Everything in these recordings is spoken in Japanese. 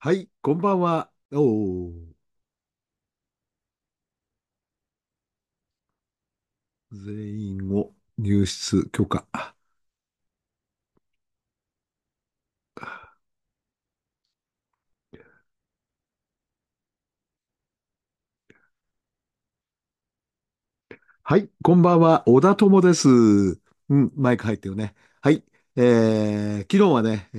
はい、こんばんは。おー、全員を入室許可。はい、こんばんは。小田友です。うん、マイク入ってるね。はい。えー、昨日はね、え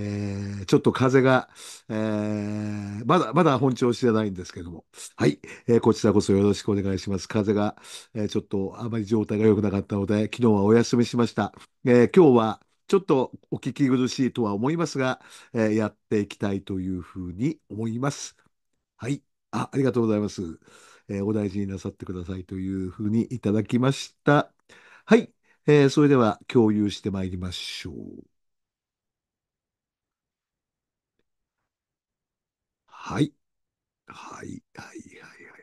ー、ちょっと風が、えー、まだ、まだ本調子じゃないんですけども。はい、えー、こちらこそよろしくお願いします。風が、えー、ちょっとあまり状態が良くなかったので、昨日はお休みしました。えー、今日は、ちょっとお聞き苦しいとは思いますが、えー、やっていきたいというふうに思います。はい、あありがとうございます、えー、お大事になさってくださいというふうにいただきました。はい。えー、それでは共有してまいりましょう。はい。はい、はい、はい、はい。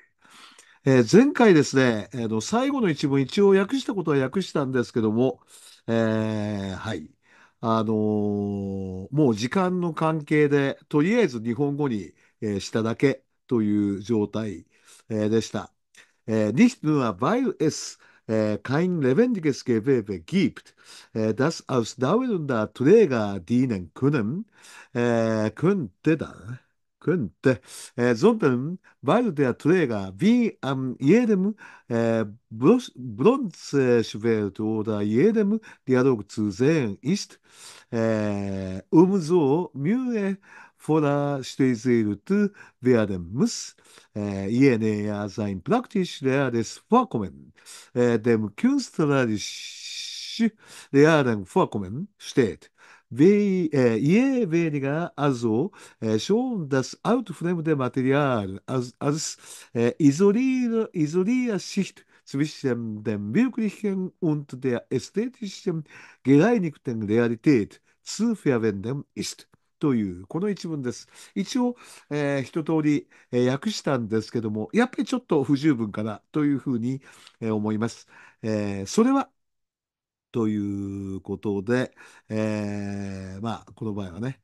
えー、前回ですね、えー、の最後の一文一応訳したことは訳したんですけども、えー、はい。あのー、もう時間の関係で、とりあえず日本語に、えー、しただけという状態、えー、でした。えー、nicht nur weil es Äh, kein lebendiges Gewebe gibt, äh, das als dauernder Träger dienen können, äh, könnte da könnte, sondern weil der Träger wie an jedem äh, Bronzeschwert oder jedem Dialog zu sehen ist, umso Mühe vollständig werden e, muss. Äh, näher sein praktisch reales Vorkommen äh, e, dem künstlerisch realen Vorkommen steht. We, äh, je weniger also äh, e, schon das outfremde Material als, als äh, Isolier, Isolierschicht zwischen dem wirklichen und der ästhetischen gereinigten Realität zu verwenden ist. という、この一文です。一応、えー、一通り、えー、訳したんですけども、やっぱりちょっと不十分かなというふうに、えー、思います。えー、それは、ということで、えー、まあ、この場合はね、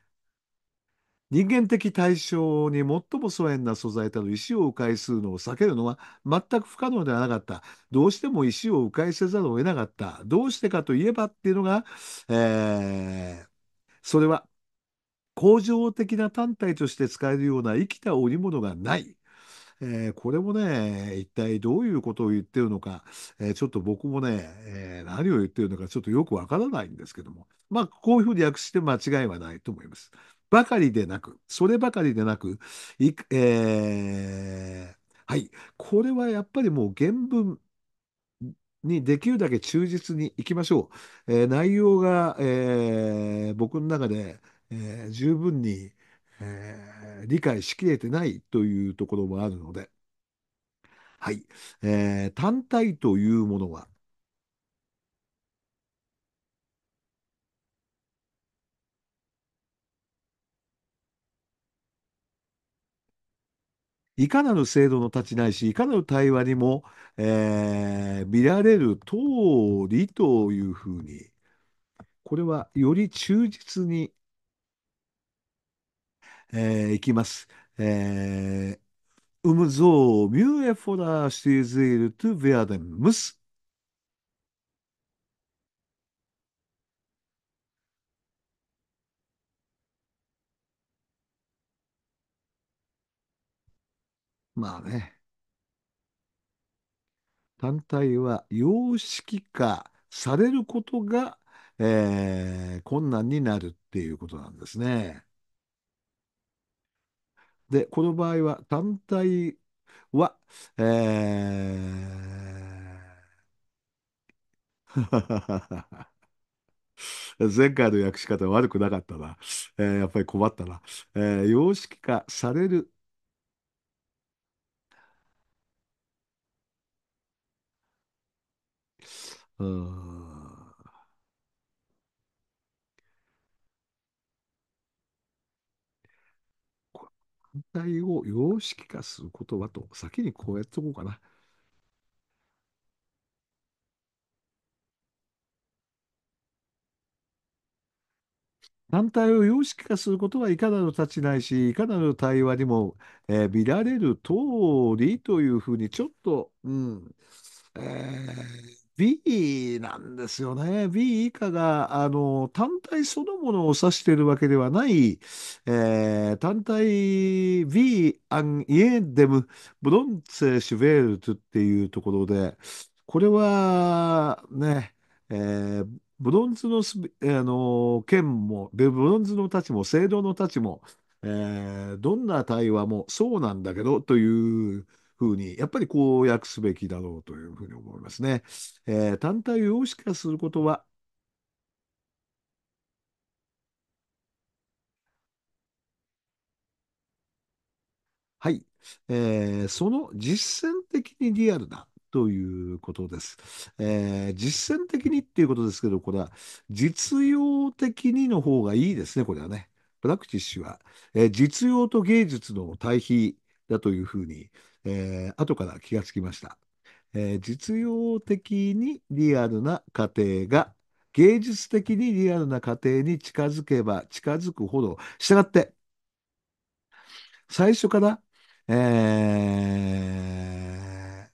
人間的対象に最も疎遠な素材との石を迂回するのを避けるのは全く不可能ではなかった。どうしても石を迂回せざるを得なかった。どうしてかといえばっていうのが、えー、それは工場的な単体として使えるような生きた織物がない。えー、これもね、一体どういうことを言ってるのか、えー、ちょっと僕もね、えー、何を言ってるのかちょっとよくわからないんですけども、まあ、こういうふうに訳して間違いはないと思います。ばかりでなく、そればかりでなく、いえはい、これはやっぱりもう原文にできるだけ忠実にいきましょう。え内容が、え僕の中で、えー、十分に、えー、理解しきれてないというところもあるので、はい、えー、単体というものは、いかなる制度の立ちないし、いかなる対話にも、えー、見られる通りというふうに、これはより忠実にえー、いきます。えー、Um so mühevoller sie s e まあね、単体は様式化されることが、えー困難になるっていうことなんですね。で、この場合は単体は、えー 前回の訳し方悪くなかったな。えー、やっぱり困ったな。えー、様式化される。うん反対を様式化する言葉と、先にこうやっておこうかな。反対を様式化することはいかなる立ちないし、いかなる対話にも、えー見られる通りというふうに、ちょっと、うん、えー B なんですよね。B 以下が、あの、単体そのものを指しているわけではない、えー、単体 B アンイエデムブロンツェシュベルトっていうところで、これは、ね、えー、ブロンズのあの、剣も、ブロンズの太刀も、聖堂の太刀も、えー、どんな対話もそうなんだけどという、ふうに、やっぱり公約すべきだろうというふうに思いますね。えー、単体を容姿化することは、はい、えー、その実践的にリアルだということです、えー、実践的にっていうことですけど、これは実用的にの方がいいですね、これはね。プラクティッシュは、えー、実用と芸術の対比だというふうに、えー、後から気がつきました。えー、実用的にリアルな過程が芸術的にリアルな過程に近づけば近づくほど、従って、最初から、え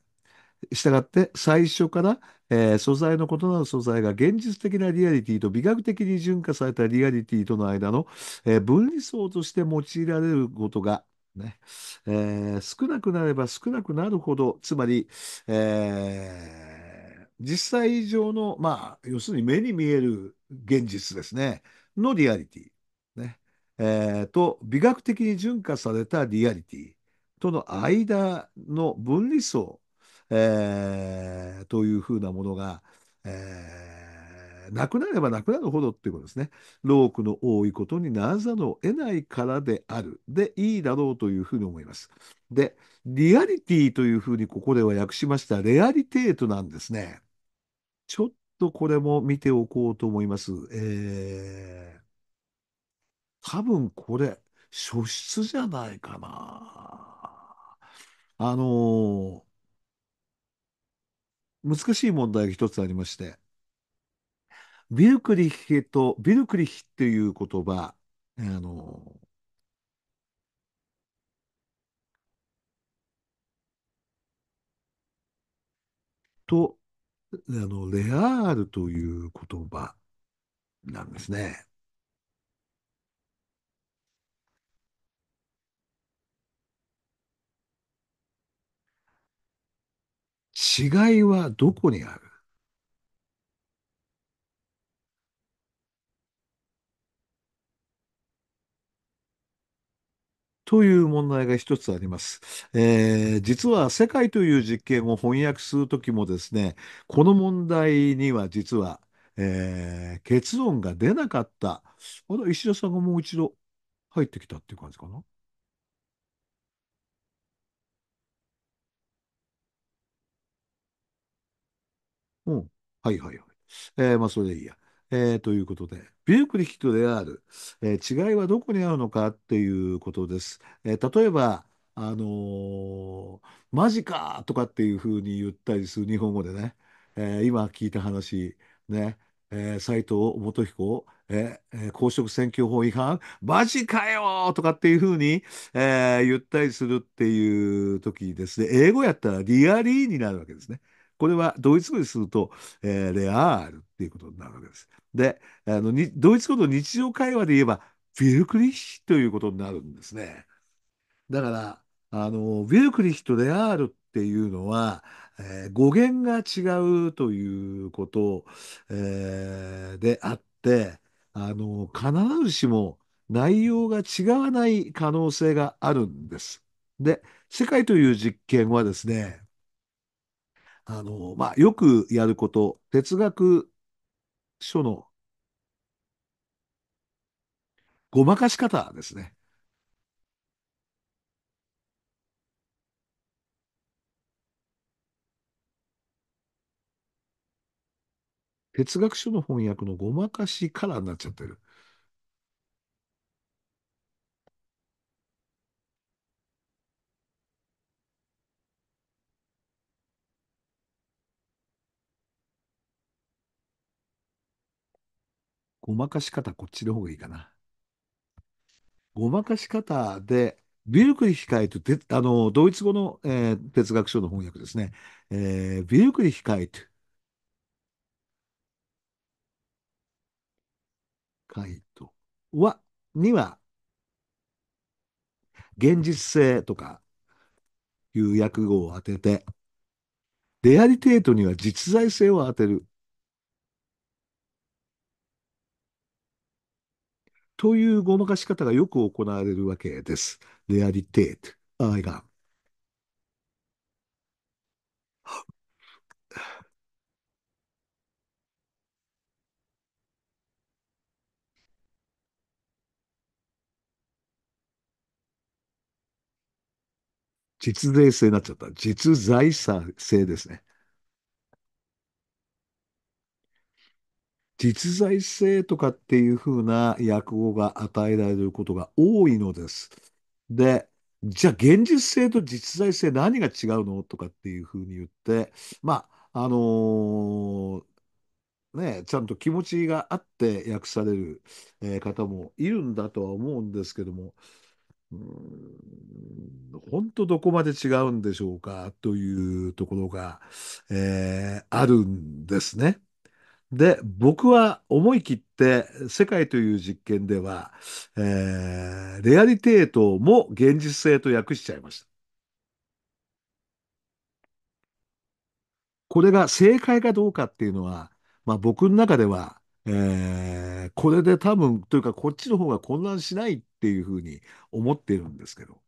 ー、従って最初から、えー、素材の異なる素材が現実的なリアリティと美学的に純化されたリアリティとの間の、えー、分離層として用いられることがねえー、少なくなれば少なくなるほど、つまり、えー、実際以上の、まあ、要するに目に見える現実ですね、のリアリティ、ねえー、と美学的に純化されたリアリティとの間の分離層、えー、というふうなものが、えーなくなればなくなるほどっていうことですね。労苦の多いことにならざるを得ないからである。で、いいだろうというふうに思います。で、リアリティというふうにここでは訳しました、レアリテートなんですね。ちょっとこれも見ておこうと思います。えー、多分これ、書質じゃないかな。あのー難しい問題が一つありまして、ビルクリヒと、ビルクリヒっていう言葉、あの、と、あの、レアールという言葉なんですね。違いはどこにあるという問題が一つあります。えー、実は世界という実験を翻訳するときもですね、この問題には実は、えー、結論が出なかった。あら、石田さんがもう一度入ってきたっていう感じかな。うん。はいはいはい。えー、まあ、それでいいや。えー、ということで、ビュークリヒットである、えー、違いはどこにあるのかっていうことです。えー、例えば、あのー、マジかとかっていうふうに言ったりする日本語でね、えー、今聞いた話、ね、え斎、ー、藤元彦、えー、公職選挙法違反、マジかよとかっていうふうに、え言ったりするっていう時ですね、英語やったらリアリーになるわけですね。これはドイツ語にすると、えー、レアールっていうことになるわけです。で、あのにドイツ語の日常会話で言えば、ヴィルクリッヒということになるんですね。だから、あの、ヴィルクリッヒとレアールっていうのは、えー、語源が違うということ、えー、であって、あの、必ずしも内容が違わない可能性があるんです。で、世界という実験はですね、あの、まあ、よくやること、哲学書のごまかし方ですね。哲学書の翻訳のごまかしカラーになっちゃってる。ごまかし方、こっちの方がいいかな。ごまかし方で、ビルクリヒカイト、あの、ドイツ語の、えー、哲学書の翻訳ですね。えー、ビルクリヒト。カイト。は、には、現実性とかいう訳語を当てて、レアリテートには実在性を当てる。というごまかし方がよく行われるわけです。レアリテート、アイラン。実税性になっちゃった。実財産性ですね。実在性とかっていうふうな訳語が与えられることが多いのです。で、じゃあ現実性と実在性何が違うのとかっていうふうに言って、まあ、あのー、ね、ちゃんと気持ちがあって訳される、え方もいるんだとは思うんですけども、本当どこまで違うんでしょうかというところが、えー、あるんですね。で、僕は思い切って世界という実験では、えー、レアリテートも現実性と訳しちゃいました。これが正解かどうかっていうのは、まあ僕の中では、えー、これで多分というかこっちの方が混乱しないっていうふうに思っているんですけど。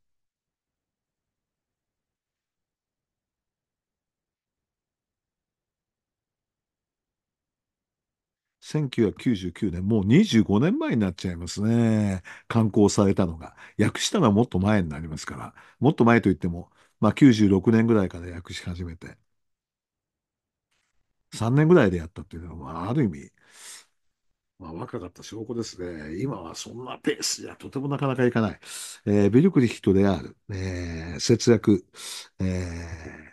1999年、もう25年前になっちゃいますね。刊行されたのが。訳したのはもっと前になりますから、もっと前といっても、まあ96年ぐらいから訳し始めて、3年ぐらいでやったっていうのは、ある意味、まあ、若かった証拠ですね。今はそんなペースじゃとてもなかなかいかない。えー、ビルクリヒとである、えー、節約、えー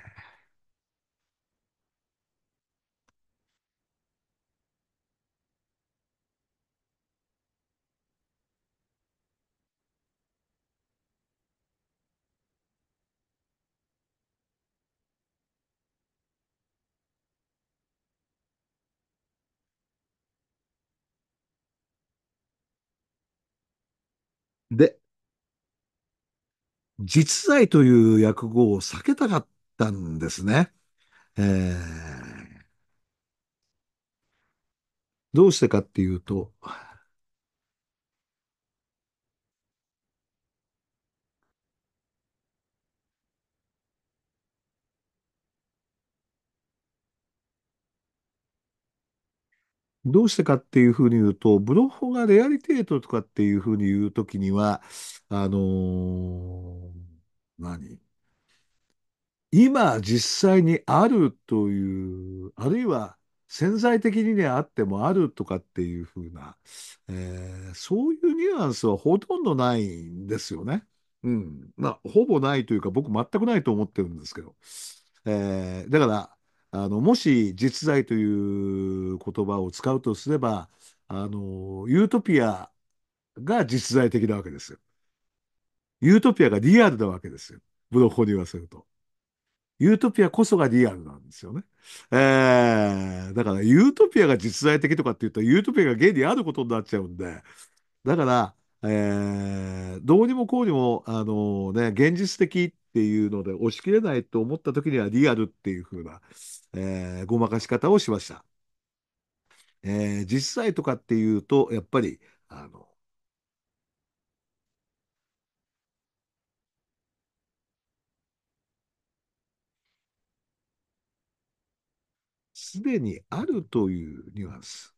実在という訳語を避けたかったんですね。えー、どうしてかっていうと、どうしてかっていうふうに言うと、ブロッホがレアリテートとかっていうふうに言うときには、あのー、何今実際にあるという、あるいは潜在的にね、あってもあるとかっていうふうな、えー、そういうニュアンスはほとんどないんですよね。うん。まあ、ほぼないというか、僕全くないと思ってるんですけど。えー、だから、あのもし実在という言葉を使うとすればあのユートピアが実在的なわけですよ。ユートピアがリアルなわけですよ。ブロッコに言わせると。ユートピアこそがリアルなんですよね。えー、だからユートピアが実在的とかって言ったらユートピアが現にあることになっちゃうんで、だからえー、どうにもこうにも、あのー、ね、現実的っていうので押し切れないと思った時にはリアルっていう風な、えー、ごまかし方をしました。えー、実際とかっていうと、やっぱり、あの、すでにあるというニュアンス。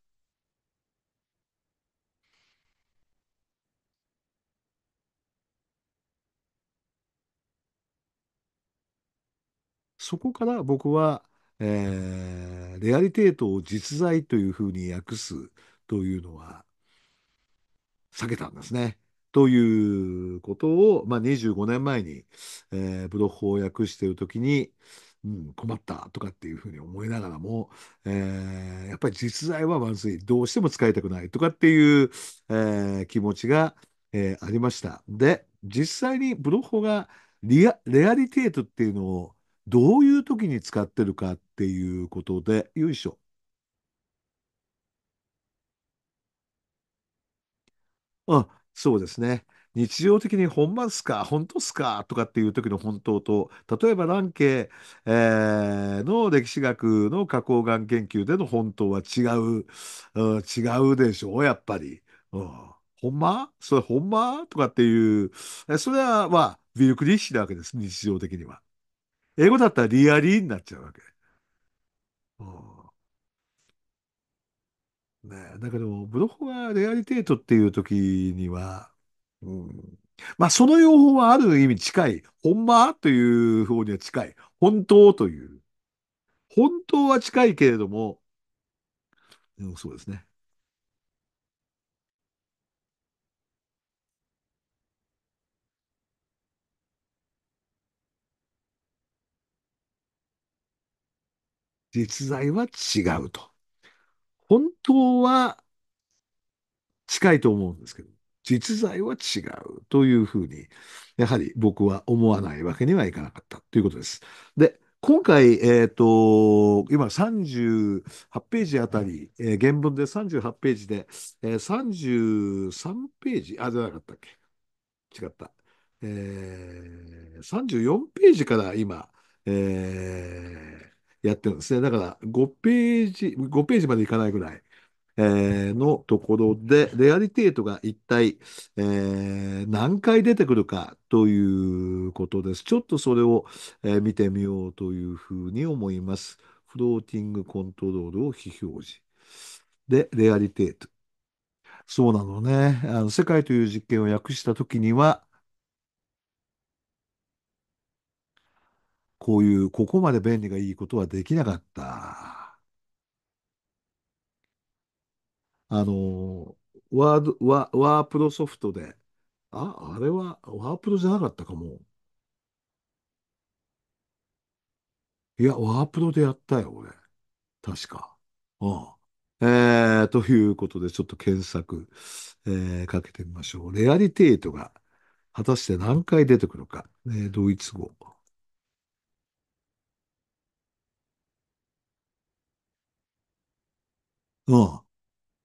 そこから僕は、えー、レアリテートを実在というふうに訳すというのは避けたんですね。ということを、まあ、25年前に、えー、ブログを訳している時に、うん、困ったとかっていうふうに思いながらも、えー、やっぱり実在はまずいどうしても使いたくないとかっていう、えー、気持ちが、えー、ありましたで実際にブロッホがリアレアリテートっていうのをどういう時に使ってるかっていうことで、よいしょ。あ、そうですね。日常的にほんますか、本当っすかとかっていう時の本当と、例えば蘭慶、えー、の歴史学の花崗岩研究での本当は違う、うん、違うでしょう、やっぱり。うん、ほんまそれほんまとかっていう、それはまあ、リッシュなわけです、日常的には。英語だったらリアリーになっちゃうわけ。うん、ね、だけど、ブログがレアリテートっていう時には、うん、まあその用法はある意味近い。ほんまという方には近い。本当という。本当は近いけれども、そうですね。実在は違うと。本当は近いと思うんですけど、実在は違うというふうに、やはり僕は思わないわけにはいかなかったということです。で、今回、えっ、ー、と、今38ページあたり、えー、原文で38ページで、えー、33ページ、あ、じゃなかったっけ違った。えー、34ページから今、えー、やってるんですね。だから5ページ、5ページまでいかないぐらい。えー、のところで、レアリテートが一体、えー、何回出てくるかということです。ちょっとそれを、えー、見てみようというふうに思います。フローティングコントロールを非表示。で、レアリテート。そうなのね。あの世界という実験を訳したときには、こういうここまで便利がいいことはできなかった。あの、ワード、ワ、ワープロソフトで、あ、あれはワープロじゃなかったかも。いや、ワープロでやったよ、俺。確か。うん。えー、ということで、ちょっと検索、えー、かけてみましょう。レアリテイトが果たして何回出てくるか。えー、ドイツ語。うん。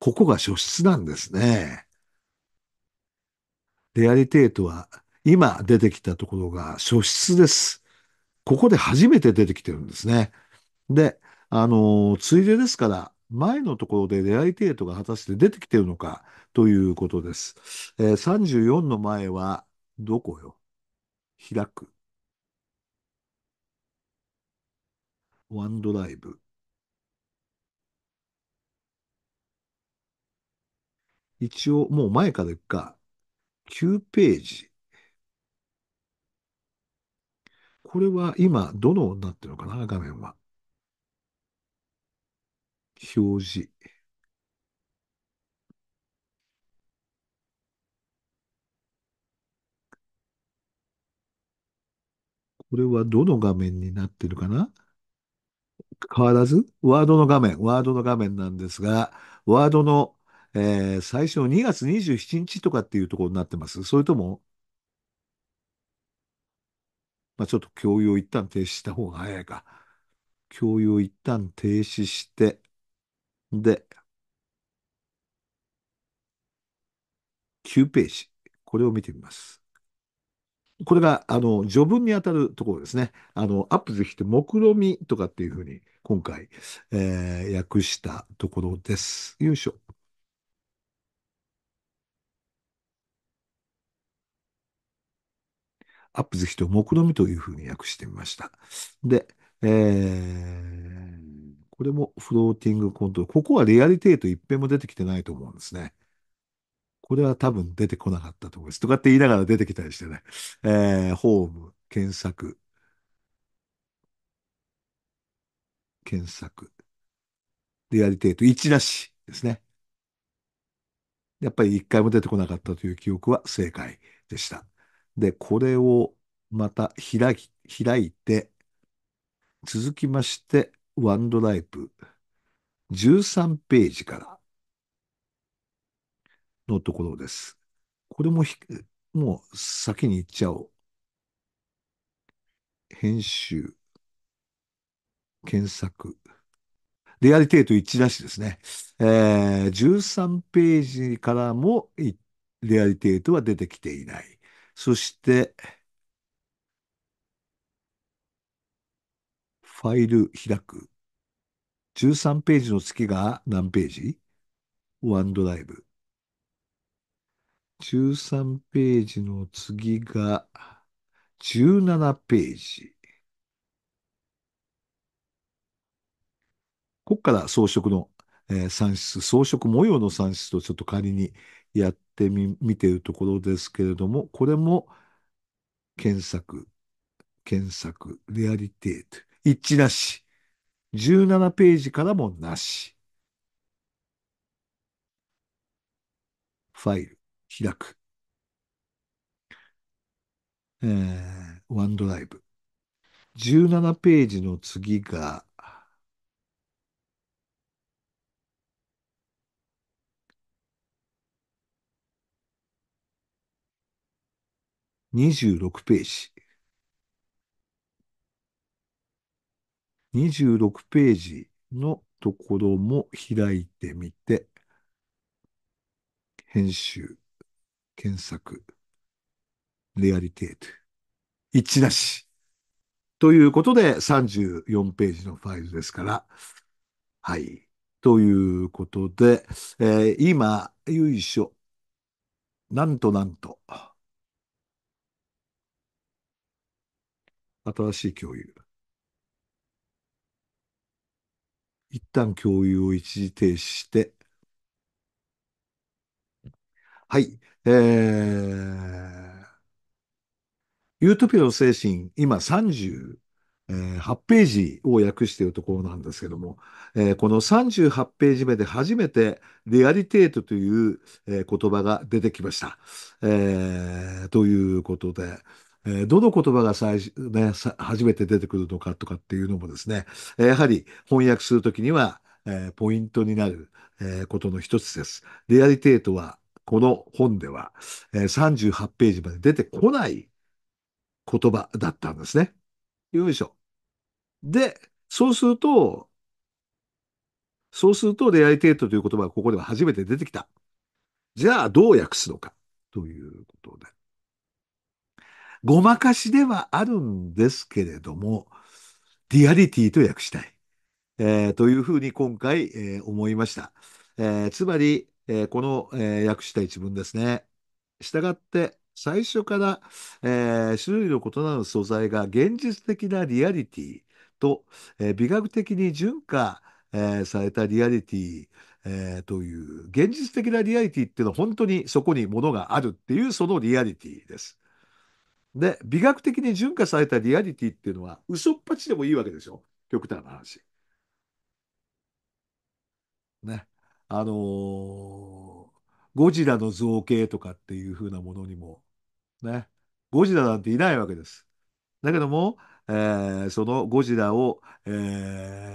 ここが書質なんですね。レアリテートは、今出てきたところが書質です。ここで初めて出てきてるんですね。で、あの、ついでですから、前のところでレアリテートが果たして出てきてるのかということです。えー、34の前は、どこよ開く。ワンドライブ。一応もう前からいくか、9ページ。これは今、どのになってるのかな、画面は。表示。これはどの画面になってるかな変わらず、ワードの画面、ワードの画面なんですが、ワードのえー、最初2月27日とかっていうところになってますそれとも、まあ、ちょっと共有を一旦停止した方が早いか。共有を一旦停止して、で、9ページ。これを見てみます。これが、あの、序文にあたるところですね。あの、アップできて、目論みとかっていうふうに、今回、えー、訳したところです。よいしょ。アップぜひと目論みというふうに訳してみました。で、えー、これもフローティングコントロール。ここはリアリティと一遍も出てきてないと思うんですね。これは多分出てこなかったと思います。とかって言いながら出てきたりしてね。えー、ホーム、検索、検索、リアリティと一なしですね。やっぱり一回も出てこなかったという記憶は正解でした。で、これをまた開き、開いて、続きまして、ワンドライブ13ページからのところです。これももう先に行っちゃおう。編集、検索、リアリテート一出しですね。えー、13ページからもリアリテートは出てきていない。そして、ファイル開く。13ページの月が何ページワンドライブ。13ページの次が17ページ。ここから装飾の、えー、算出、装飾模様の算出とちょっと仮にやっってみ見ているところですけれども、これも検索、検索、リアリテート、一致なし。17ページからもなし。ファイル、開く。えー、ワンドライブ。17ページの次が26ページ。26ページのところも開いてみて、編集、検索、レアリテート、一致なし。ということで、34ページのファイルですから、はい。ということで、えー、今、由緒、なんとなんと、新しい共有。一旦共有を一時停止して、はい、えー、ユートピアの精神、今38ページを訳しているところなんですけども、えー、この38ページ目で初めてリアリテートという言葉が出てきました。えー、ということで、えー、どの言葉が最、初、ね、初めて出てくるのかとかっていうのもですね、やはり翻訳するときには、えー、ポイントになる、えー、ことの一つです。リアリテートは、この本では、えー、38ページまで出てこない言葉だったんですね。よいしょ。で、そうすると、そうすると、レアリテートという言葉がここでは初めて出てきた。じゃあ、どう訳すのかということで。ごまかしではあるんですけれども、リアリティと訳したい。えー、というふうに今回、えー、思いました。えー、つまり、えこの、え訳した一文ですね。したがって、最初から、え種類の異なる素材が現実的なリアリティと、え美学的に純化、えされたリアリティ、えという、現実的なリアリティっていうのは本当にそこにものがあるっていうそのリアリティです。で、美学的に純化されたリアリティっていうのは、嘘っぱちでもいいわけでしょ極端な話。ね。あのー、ゴジラの造形とかっていう風なものにも、ね。ゴジラなんていないわけです。だけども、えー、そのゴジラを、え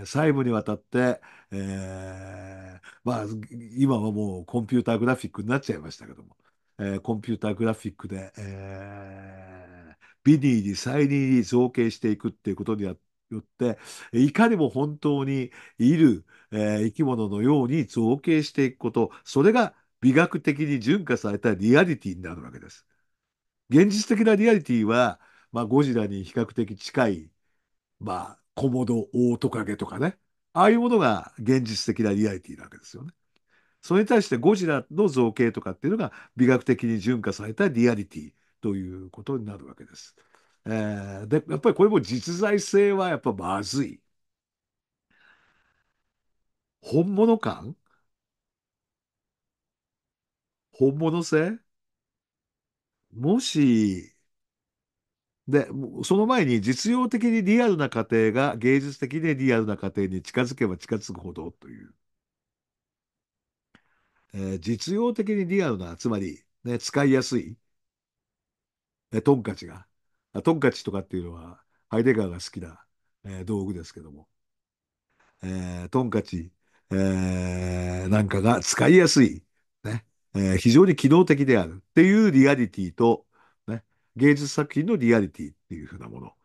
ー、細部にわたって、えー、まあ、今はもうコンピューターグラフィックになっちゃいましたけども、えー、コンピューターグラフィックで、えー、ビニーに再臨に造形していくっていうことによって、いかにも本当にいる、えー、生き物のように造形していくこと、それが美学的に純化されたリアリティになるわけです。現実的なリアリティは、まあ、ゴジラに比較的近い、まあ、コモドオオトカゲとかね、ああいうものが現実的なリアリティなわけですよね。それに対してゴジラの造形とかっていうのが美学的に純化されたリアリティということになるわけです。えー、でやっぱりこれも実在性はやっぱまずい。本物感本物性もし、で、その前に実用的にリアルな過程が芸術的でリアルな過程に近づけば近づくほどという。えー、実用的にリアルな、つまり、ね、使いやすい、えトンカチが、トンカチとかっていうのは、ハイデガーが好きな、えー、道具ですけども、えー、トンカチ、えなんかが使いやすい、ねえ非常に機能的であるっていうリアリティと、ね、芸術作品のリアリティっていうふうなもの、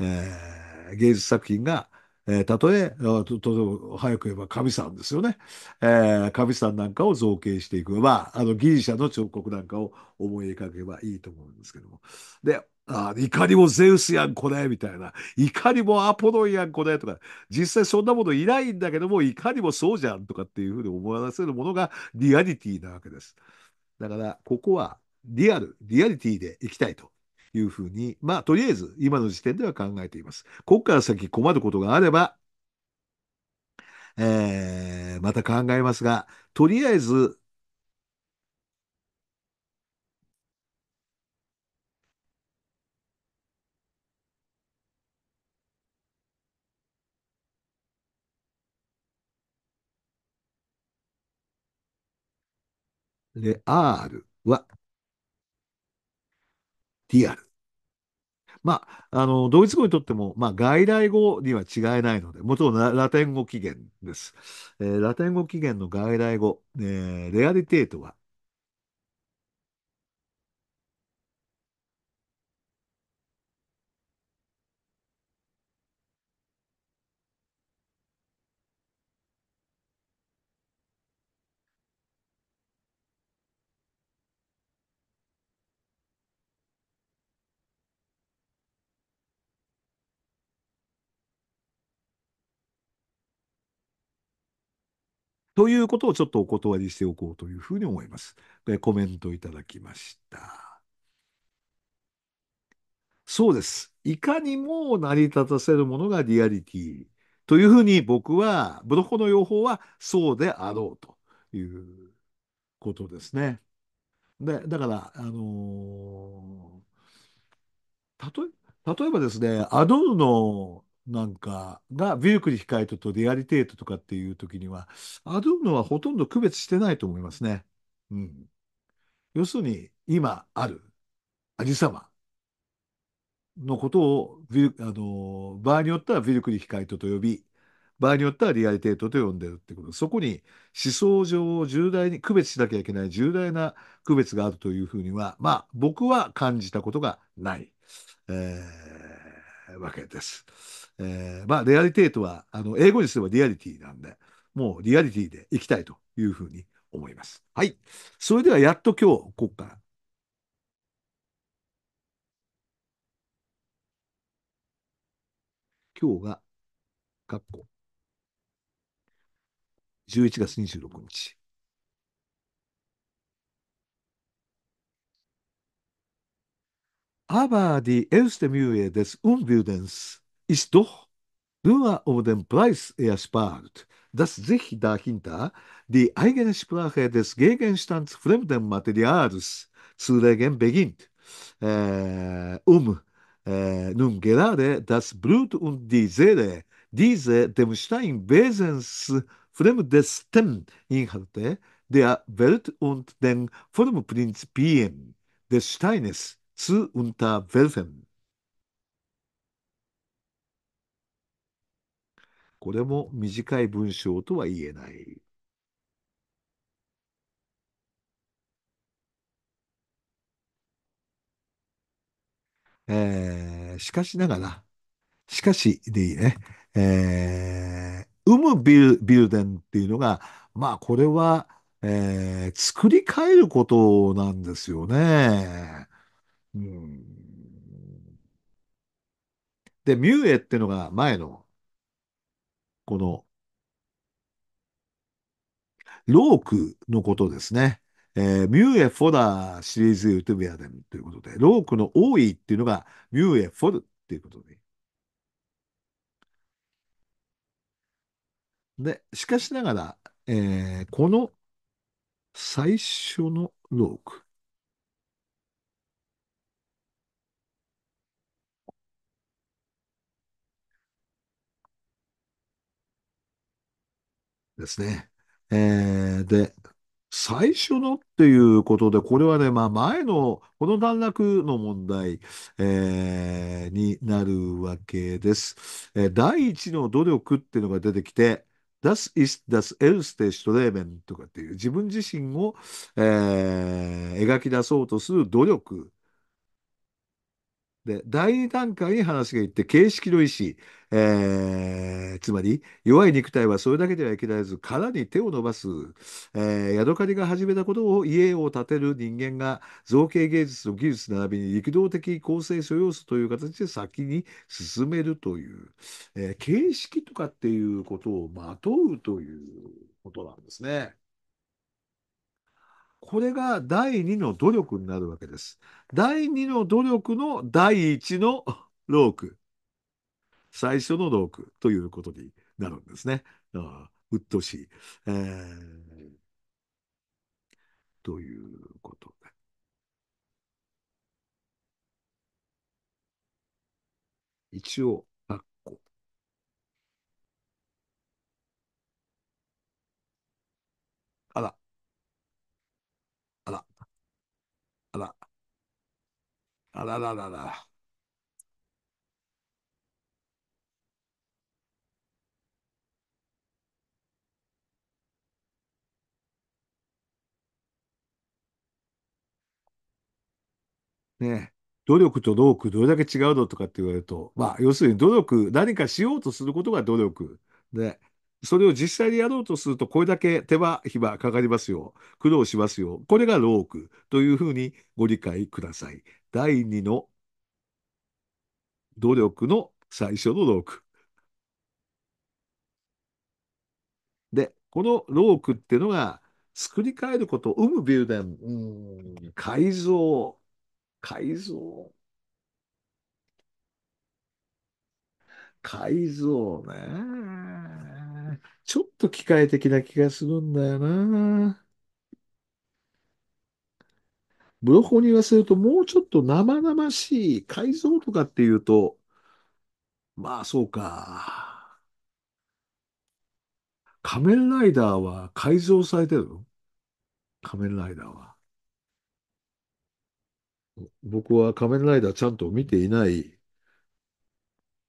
え芸術作品が、えー、たとえ、と、と、早く言えば神さんですよね。えー、神さんなんかを造形していく。まあ、あの、ギリシャの彫刻なんかを思い描けばいいと思うんですけども。で、あ怒りもゼウスやんこれ、みたいな怒りもアポロンやんこれ、とか実際そんなものいないんだけども怒りもそうじゃんとかっていうふうに思わせるものがリアリティなわけですだからここはリアルリアリティでいきたいというふうに、まあ、とりあえず今の時点では考えています。ここから先困ることがあれば、えー、また考えますが、とりあえず、レアールはリアル。まあ、あの、ドイツ語にとっても、まあ、外来語には違いないので、もとろラテン語起源です。えー、ラテン語起源の外来語、えー、レアリテートは、ということをちょっとお断りしておこうというふうに思います。コメントいただきました。そうです。いかにも成り立たせるものがリアリティというふうに僕は、ブロコの用法はそうであろうということですね。で、だから、あのー、例えばですね、アドルのなんかが、ビュークリヒカイトとリアリテートとかっていう時には、アドゥーノはほとんど区別してないと思いますね。うん。要するに、今ある、ありさまのことをビュあの、場合によってはビュークリヒカイトと呼び、場合によってはリアリテートと呼んでるってこと。そこに思想上を重大に区別しなきゃいけない重大な区別があるというふうには、まあ僕は感じたことがない。えーわけです。えー、まあ、レアリティとは、あの、英語にすればリアリティなんで、もうリアリティでいきたいというふうに思います。はい。それでは、やっと今日、ここから。今日が、かっこ。11月26日。Aber die erste Mühe des Unwildens ist doch nur um den Preis erspart, dass sich dahinter die eigene Sprache des Gegenstands fremden Materials zu legen beginnt, äh, um äh, nun gerade das Blut und die Seele diese dem Stein fremdesten Inhalte der Welt und den Formprinzipien des Steines zu unterwerfen。これも短い文章とは言えない。えー、しかしながら、しかしでいいね、えー、生むビル、ビルデンっていうのが、まあこれは、えー、作り変えることなんですよね。で、ミューエってのが前の、この、ロークのことですね。えー、ミューエ・フォダシリーズ・ウトゥビアデムということで、ロークの多いっていうのがミューエ・フォルっていうことで。で、しかしながら、えー、この最初のローク、ですね。えー、で、最初のっていうことで、これはね、まあ前の、この段落の問題、えー、になるわけです、えー、第一の努力っていうのが出てきて、Das ist das e r s t e Streben とかっていう自分自身を、えー、描き出そうとする努力で、第2段階に話がいって、形式の意思、えー、つまり、弱い肉体はそれだけではいけないず、殻に手を伸ばす、えー、ヤドカリが始めたことを家を建てる人間が、造形芸術の技術並びに力道的構成素要素という形で先に進めるという、えー、形式とかっていうことをまとうということなんですね。これが第二の努力になるわけです。第二の努力の第一のローク。最初のローク。ということになるんですね。あうっとしい。えー、ということで。一応、あらららら。ね、努力と労苦どれだけ違うのとかって言われると、まあ、要するに努力、何かしようとすることが努力。ねそれを実際にやろうとすると、これだけ手間暇かかりますよ。苦労しますよ。これがロークというふうにご理解ください。第2の努力の最初のローク。で、このロークっていうのが、作り変えること、生むビューデン、うん、改造、改造。改造ね。ちょっと機械的な気がするんだよな。ブロコに言わせると、もうちょっと生々しい改造とかっていうと、まあそうか。仮面ライダーは改造されてるの仮面ライダーは。僕は仮面ライダーちゃんと見ていない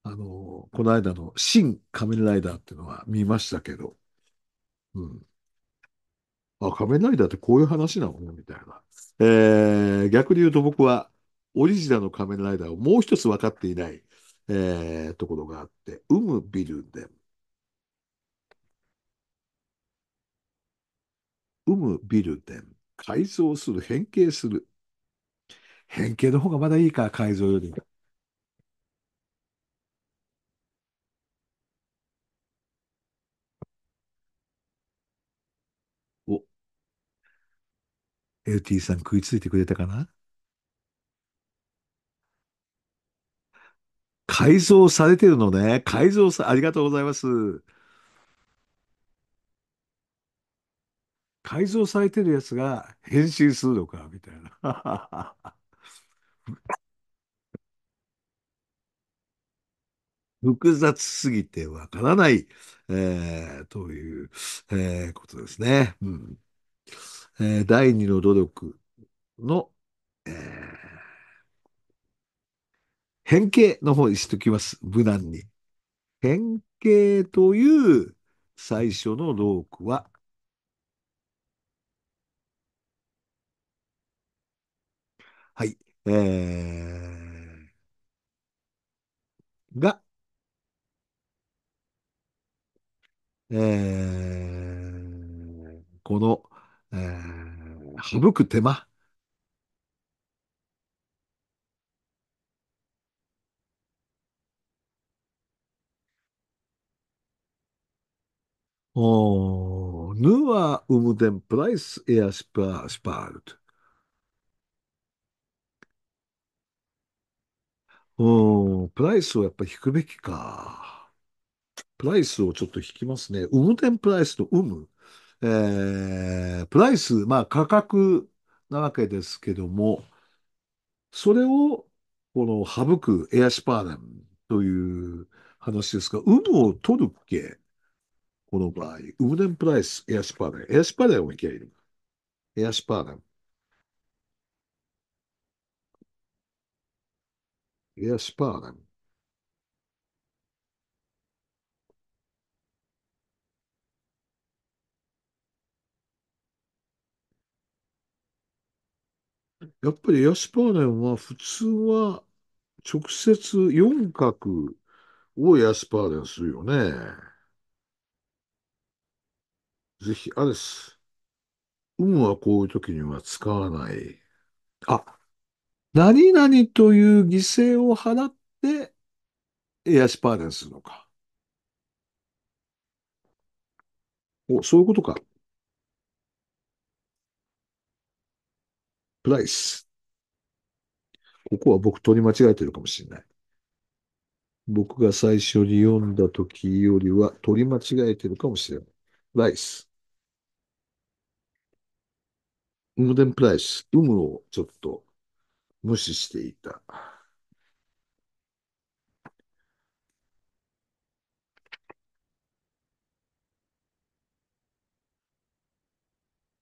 あの、この間の新仮面ライダーっていうのは見ましたけど、うん。あ、仮面ライダーってこういう話なのね、みたいな。えー、逆に言うと僕は、オリジナルの仮面ライダーをもう一つ分かっていない、えー、ところがあって、ウムビルデン。ウムビルデン。改造する、変形する。変形の方がまだいいか、改造より。LT さん食いついてくれたかな改造されてるのね。改造さ、ありがとうございます。改造されてるやつが変身するのか、みたいな。複雑すぎてわからない、えー、という、えー、ことですね。うんえー、第二の努力の、えー、変形の方にしときます。無難に。変形という最初のロークは、はい、えー、が、えー、このえー、省く手間。お h n ア・ウムデン・プライス・エア・ e パ s er spa- おプライスをやっぱ引くべきか。プライスをちょっと引きますね。ウムデンプライスのう無。えー、プライス、まあ価格なわけですけども、それをこの省くエアシパーダンという話ですが、有無を取るっけこの場合、ウムデンプライス、エアシパーダン。エアシパーダンいけエアシパーダン。エアシパーダン。やっぱりヤシパーレンは普通は直接四角をヤシパーレンするよね。ぜひ、あれです。運はこういう時には使わない。あ、何々という犠牲を払って、ヤシパーレンするのか。お、そういうことか。プライス。ここは僕取り間違えてるかもしれない。僕が最初に読んだ時よりは取り間違えてるかもしれない。ライス。ウムデンプライス。有無をちょっと無視していた。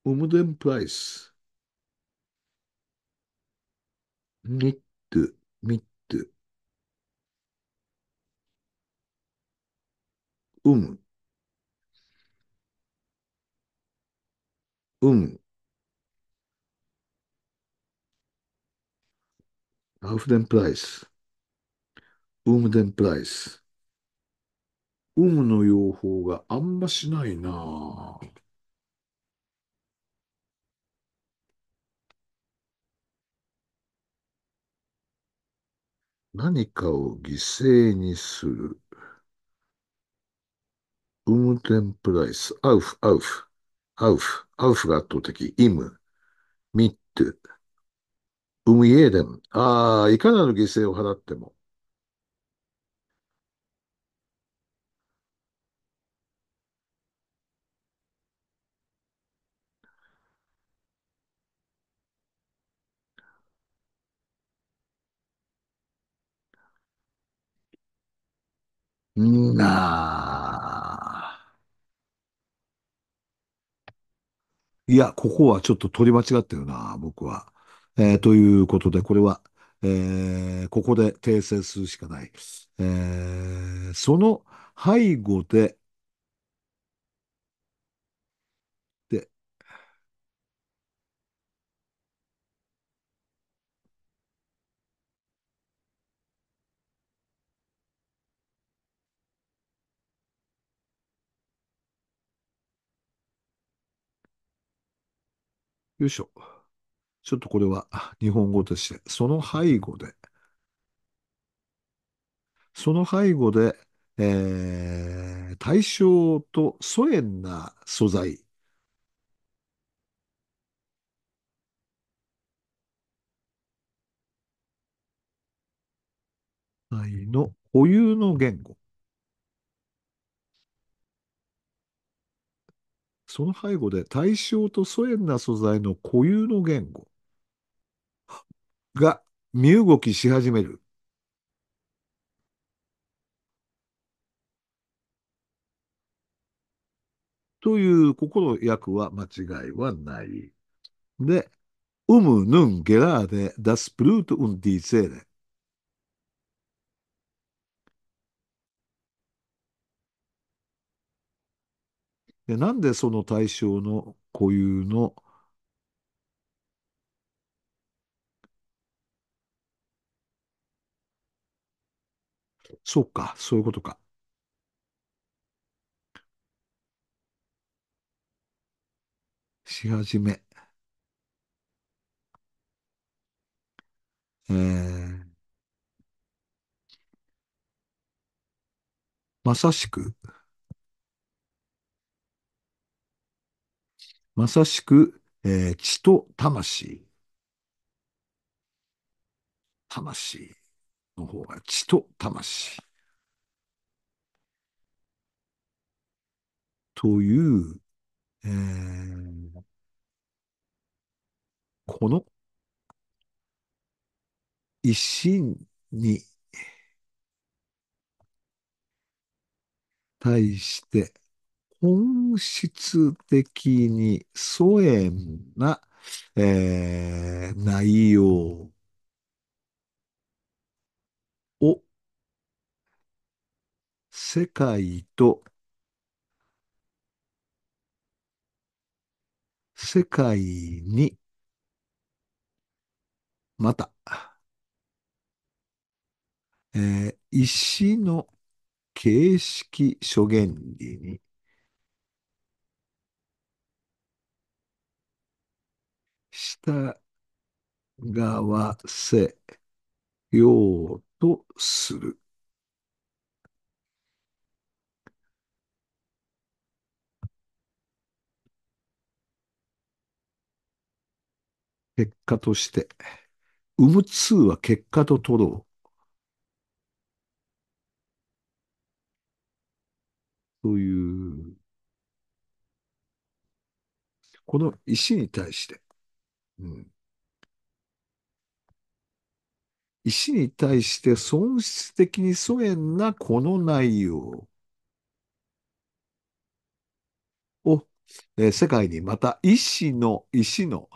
ウムデンプライス。ミット、ミット。うむ。うむ。アウフデンプライス。ウムデンプライス。ウムの用法があんましないな何かを犠牲にする。ウムテンプライス。アウフ、アウフ、アウフ、アウフが圧倒的。イム、ミット、ウムイエデン。ああ、いかなる犠牲を払っても。いないや、ここはちょっと取り間違ってるな、僕は。えーということで、これは、えーここで訂正するしかない。えーその背後で、よいしょ。ちょっとこれは日本語として、その背後で、その背後で、えー、対象と疎遠な素材。の保有の言語。その背後で対象と疎遠な素材の固有の言語が身動きし始める。という、ここの訳は間違いはない。で、ウム、ヌン、ゲラーデ、ダスプルート、ウン、ディセーレ。で、なんでその対象の固有のそうか、そういうことか。し始め。えー、まさしく。まさしく、えー、血と魂。魂の方が血と魂。という、えー、この一心に対して本質的に疎遠な、えー、内容を世界と世界にまた、えー、石の形式諸原理に従わせようとする。結果として、生む通は結果と取ろう。という、この石に対して、石に対して損失的に疎遠なこの内容を、えー世界にまた石の、石の、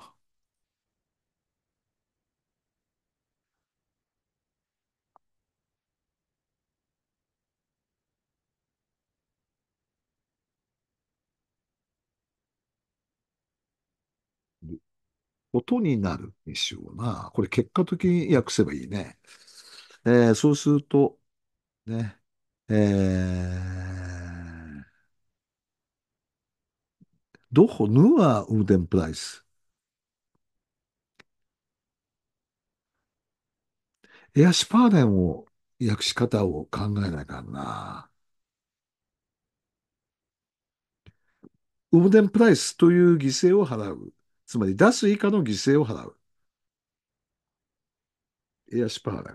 音になるにしような。これ結果的に訳せばいいね。えー、そうすると、ね、えー、どほぬはウーデンプライス。エアシパーデンを訳し方を考えないかな。ウーデンプライスという犠牲を払う。つまり出す以下の犠牲を払う。エアシパーラ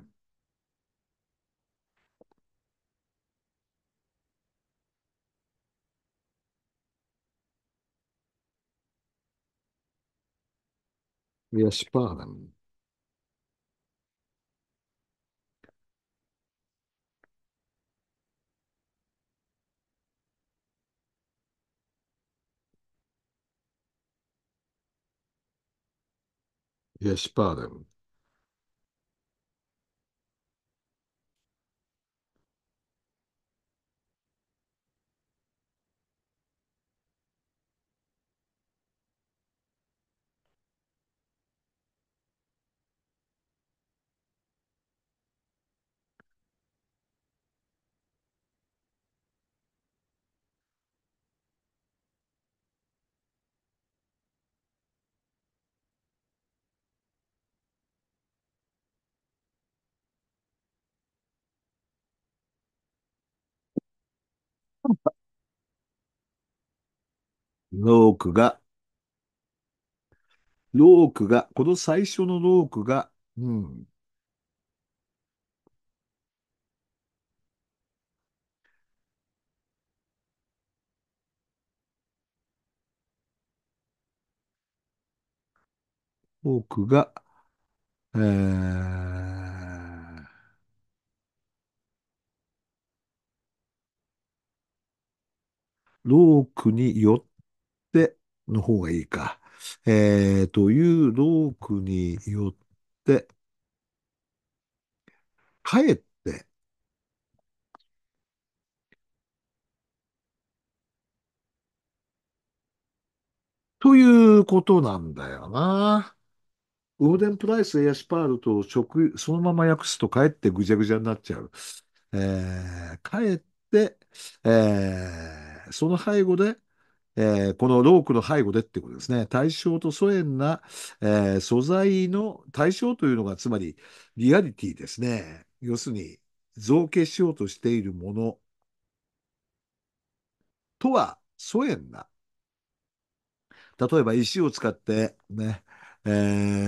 ン。エアシパーラン。Yes, Father. ロークが、ロークが、この最初のロークが、うん。ロークが、えー、ロークによっの方がいいか、えー、という道具によって、かえって、ということなんだよな。ウォーデンプライス、エアシパールと食、そのまま訳すとかえってぐちゃぐちゃになっちゃう。えー、かえって、えー、その背後で、えー、このロークの背後でってことですね。対象と疎遠な、えー、素材の対象というのが、つまりリアリティですね。要するに、造形しようとしているものとは疎遠な。例えば石を使って、ね、え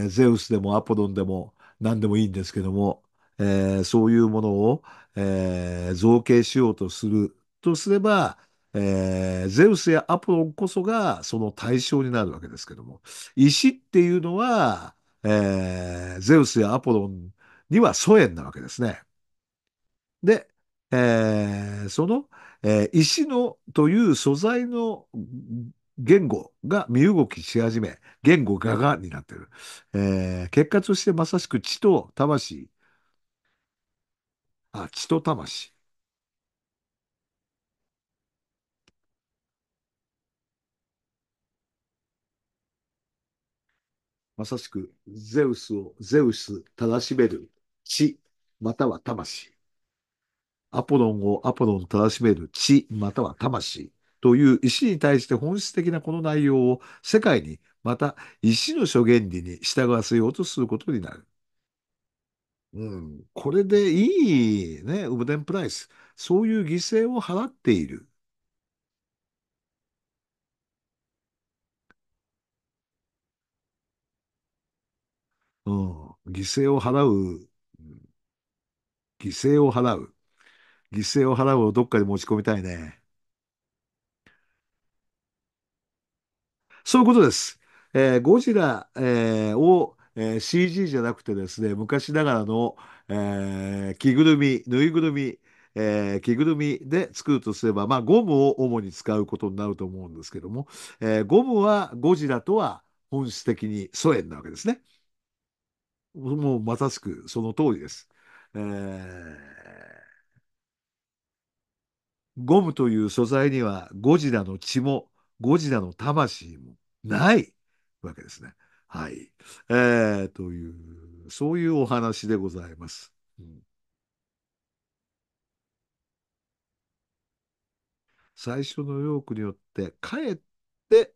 ー、ゼウスでもアポロンでも何でもいいんですけども、えー、そういうものを、えー、造形しようとするとすれば、えー、ゼウスやアポロンこそがその対象になるわけですけども、石っていうのは、えー、ゼウスやアポロンには疎遠なわけですね。で、えー、その、えー、石のという素材の言語が身動きし始め、言語ががになってる。えー、結果としてまさしく血と魂、あ、血と魂。まさしくゼウスをゼウスたらしめる血または魂。アポロンをアポロンたらしめる血または魂という石に対して本質的なこの内容を世界にまた石の諸原理に従わせようとすることになる。うん、これでいいね、ウムデンプライス。そういう犠牲を払っている。うん、犠牲を払う、犠牲を払う、犠牲を払うをどっかで持ち込みたいね。そういうことです。えーゴジラ、えーを、えー CG じゃなくてですね、昔ながらの、えー着ぐるみ、ぬいぐるみ、えー着ぐるみで作るとすれば、まあ、ゴムを主に使うことになると思うんですけども、えーゴムはゴジラとは本質的に疎遠なわけですね。もうまさしくその通りです。えー、ゴムという素材にはゴジラの血もゴジラの魂もないわけですね。はい。えー、という、そういうお話でございます。最初のヨークによって、かえって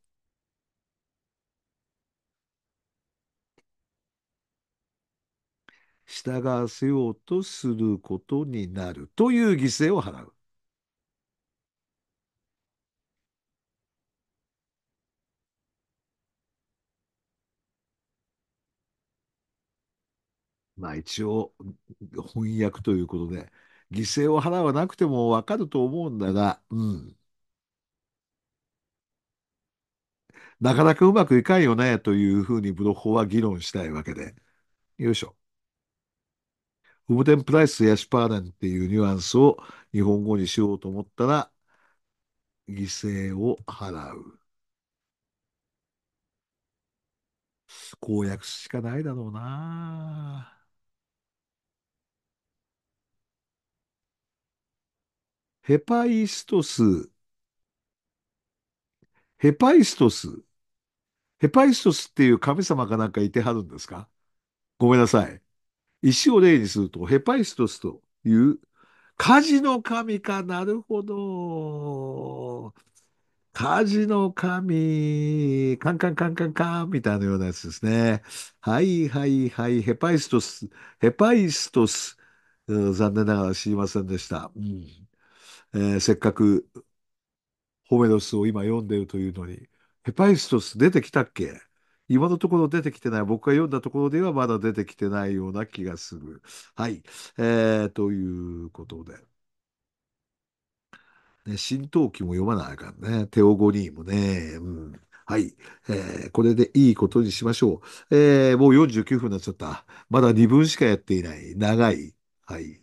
従わせようとすることになるという犠牲を払う。まあ一応翻訳ということで犠牲を払わなくてもわかると思うんだが、うん。なかなかうまくいかんよねというふうにブロッホは議論したいわけで。よいしょ。ウブテンプライスヤシパーレンっていうニュアンスを日本語にしようと思ったら、犠牲を払う。公約しかないだろうな。ヘパイストス。ヘパイストス。ヘパイストスっていう神様かなんかいてはるんですかごめんなさい。石を例にすると、ヘパイストスという火事の神か、なるほど。火事の神、カンカンカンカンカンみたいなようなやつですね。はいはいはい、ヘパイストス、ヘパイストス、うん、残念ながら知りませんでした。うん、えー、せっかくホメロスを今読んでるというのに、ヘパイストス出てきたっけ今のところ出てきてない、僕が読んだところではまだ出てきてないような気がする。はい。えー、ということで。ね、新陶器も読まないからね。テオゴニーもね。うん。はい。えー、これでいいことにしましょう。えー、もう49分になっちゃった。まだ2分しかやっていない。長い。はい。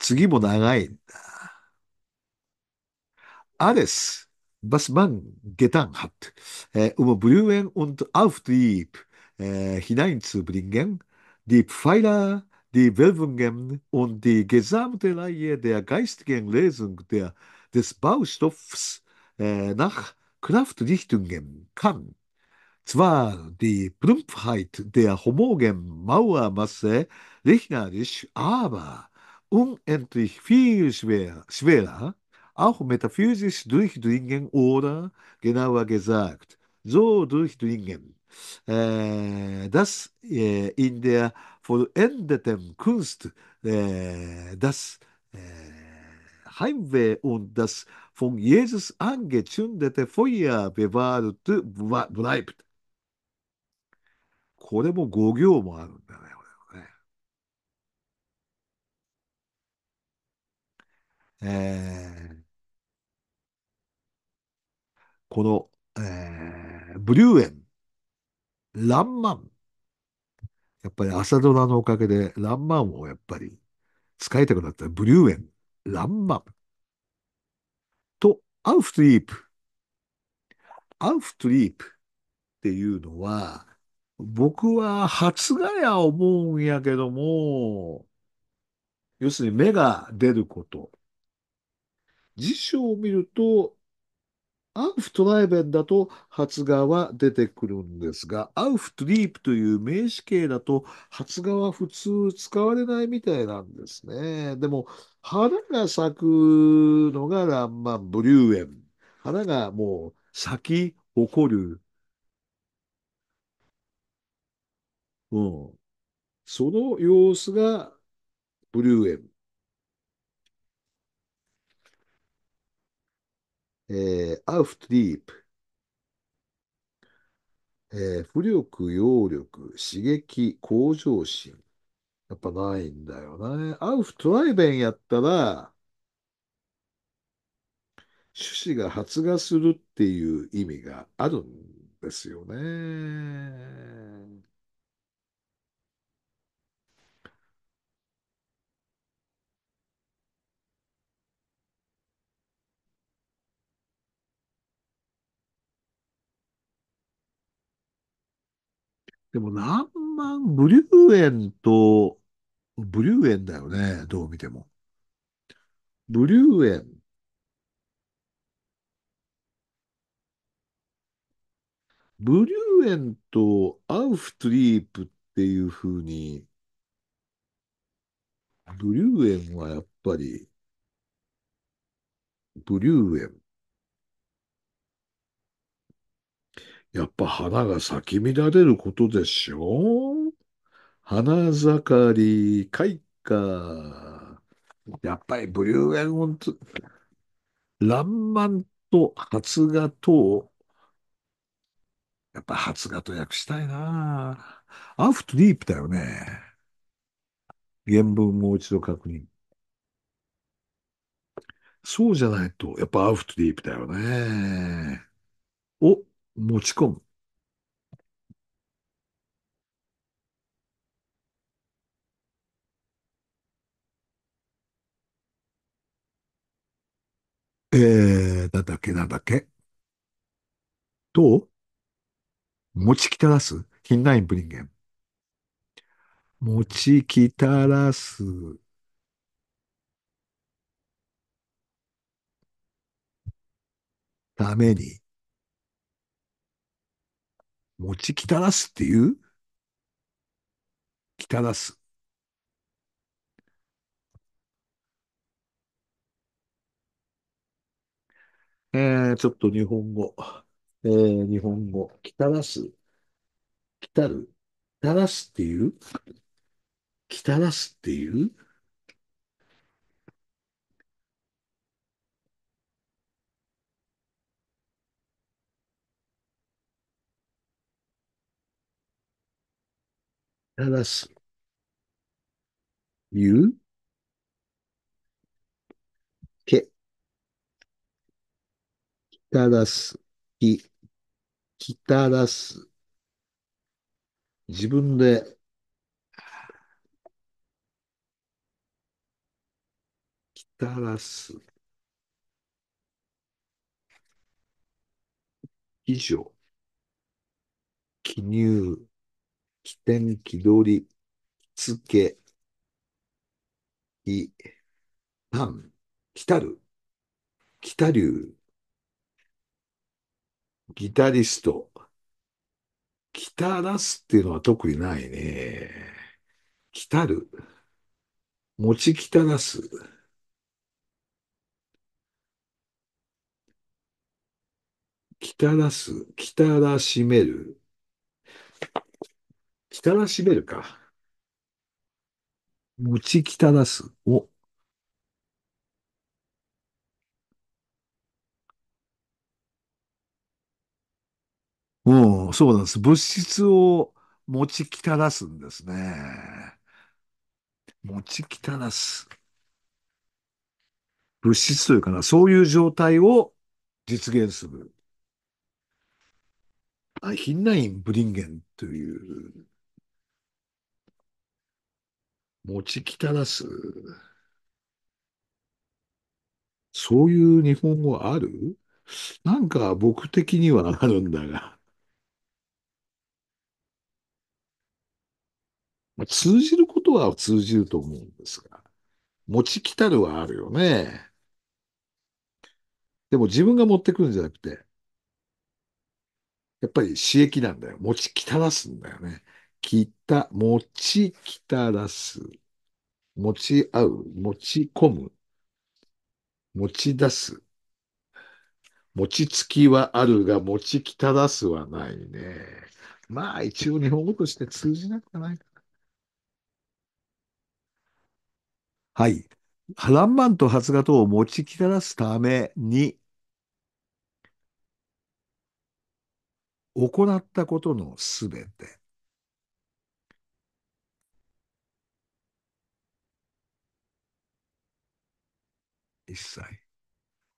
次も長いんだ。alles, was man getan hat, äh, um Blumen und Auftrieb äh, hineinzubringen, die Pfeiler, die Wölbungen und die gesamte Reihe der geistigen Lesung der, des Baustoffs äh, nach Kraftrichtungen kann zwar die Plumpheit der homogenen Mauermasse rechnerisch, aber unendlich viel schwer, schwerer auch metaphysisch durchdringen oder genauer gesagt so durchdringen, äh, dass äh, in der vollendeten Kunst äh, das äh, Heimweh und das von Jesus angezündete Feuer bewahrt bleibt. bleibt. これも5行もあるんだね。えーこの、えー、ブリューエン、ランマン。やっぱり朝ドラのおかげで、ランマンをやっぱり使いたくなったブリューエン、ランマン。と、アウフトリープ。アウフトリープっていうのは、僕は発芽や思うんやけども、要するに芽が出ること。辞書を見ると、アウフトライベンだと発芽は出てくるんですが、アウフトリープという名詞形だと発芽は普通使われないみたいなんですね。でも、花が咲くのがランマンブリューエン。花がもう咲き誇る。うん。その様子がブリューエン。えアウフトディープ、えー、浮力、揚力、刺激、向上心。やっぱないんだよね。アウフトライベンやったら、種子が発芽するっていう意味があるんですよね。でも何万、ブリューエンと、ブリューエンだよね、どう見ても。ブリューエン。ブリューエンとアウフトリープっていうふうに、ブリューエンはやっぱり、ブリューエン。やっぱ花が咲き乱れることでしょう花盛り、開花。やっぱりブリューエルモンツ、爛漫と発芽と、やっぱ発芽と訳したいなアフトディープだよね。原文もう一度確認。そうじゃないと、やっぱアフトディープだよね。お、持ち込む。えー、なだけ、なだけ。け。と、持ちきたらす。ヒンナインブリンゲン。持ちきたらす。ために。持ちきたらすっていうきたらす。えー、ちょっと日本語。えー、日本語。きたらす。きたる。たらすっていうきたらすっていう話す、言う、け、きたらす、き、きたらす。自分で、きたらす。以上。記入。起点、気取り、つけ、い、たん、きたる、きたりゅう、ギタリスト、きたらすっていうのは特にないね。きたる、持ちきたらす。きたらす、きたらしめる。たらしめるか。持ちたらす。お。うん、そうなんです。物質を持ちたらすんですね。持ちたらす。物質というかな、そういう状態を実現する。あ、ヒンナイン・ブリンゲンという持ちきたらす。そういう日本語あるなんか僕的にはあるんだが、まあ、通じることは通じると思うんですが、持ちきたるはあるよね。でも自分が持ってくるんじゃなくて、やっぱり刺激なんだよ。持ちきたらすんだよね。きた、持ちきたらす。持ち合う、持ち込む。持ち出す。持ちつきはあるが、持ちきたらすはないね。まあ、一応日本語として通じなくはないかな。はい。波乱と発芽とを持ちきたらすために、行ったことのすべて。一切。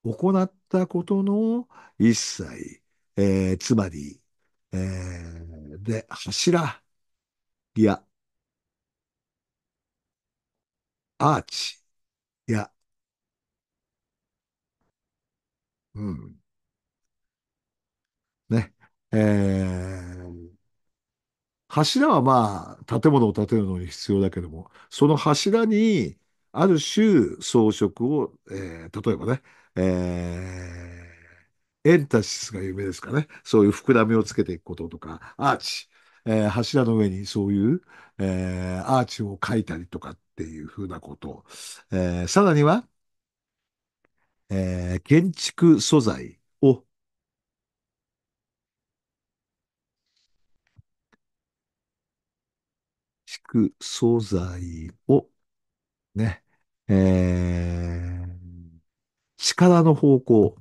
行ったことの一切。えー、つまり、えー、で、柱、や、アーチ、や、うん。ね。えー、柱はまあ、建物を建てるのに必要だけども、その柱に、ある種装飾を、えー、例えばね、えー、エンタシスが有名ですかね。そういう膨らみをつけていくこととか、アーチ、えー、柱の上にそういう、えー、アーチを描いたりとかっていうふうなこと。えー、さらには、えー、建築素材を素材をね。えー、力の方向。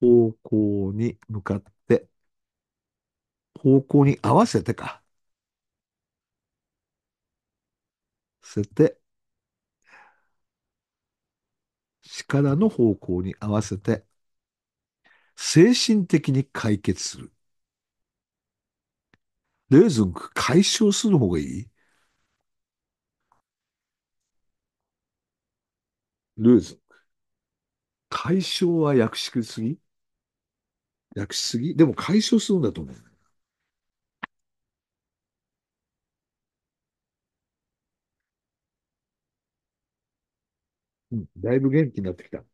方向に向かって、方向に合わせてか。せて、力の方向に合わせて、精神的に解決する。レーズン解消する方がいいルーズン。解消は訳しすぎ訳しすぎでも解消するんだと思う。うん、だいぶ元気になってきた。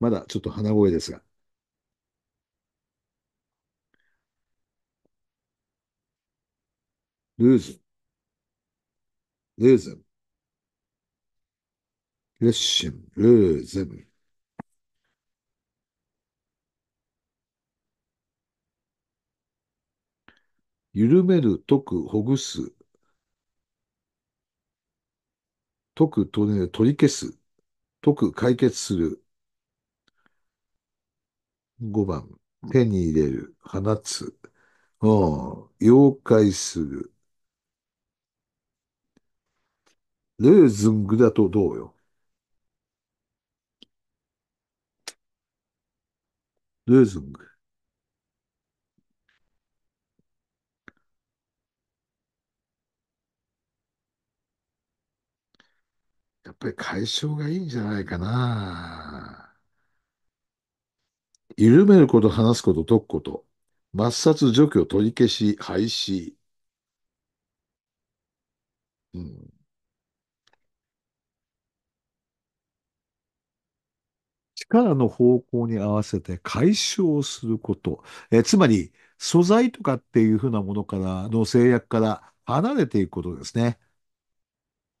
まだちょっと鼻声ですが。lose lose listen lose 緩める、解く、ほぐす。解く、取り消す。解く、解決する。5番、手に入れる、放つ。うん、溶解する。レーズングだとどうよ。レーズング。やっぱり解消がいいんじゃないかな。緩めること、話すこと、解くこと。抹殺除去、取り消し、廃止。うん。らの方向に合わせて解消すること。えー、つまり、素材とかっていうふうなものから、の制約から離れていくことですね。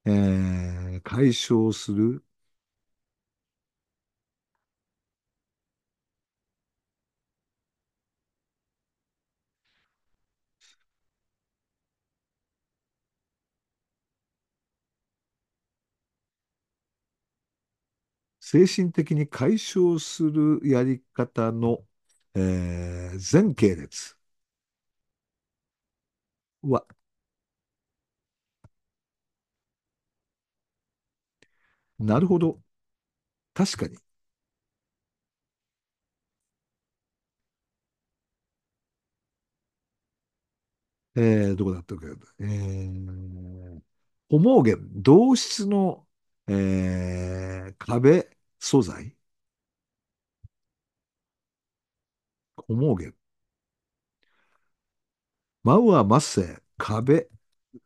えー、解消する精神的に解消するやり方の、えー、全系列は、なるほど。確かに。えー、どこだったっけ、えー、ホモーゲン、同質の、えー、壁、素材小毛源。マウア、マッセ、壁、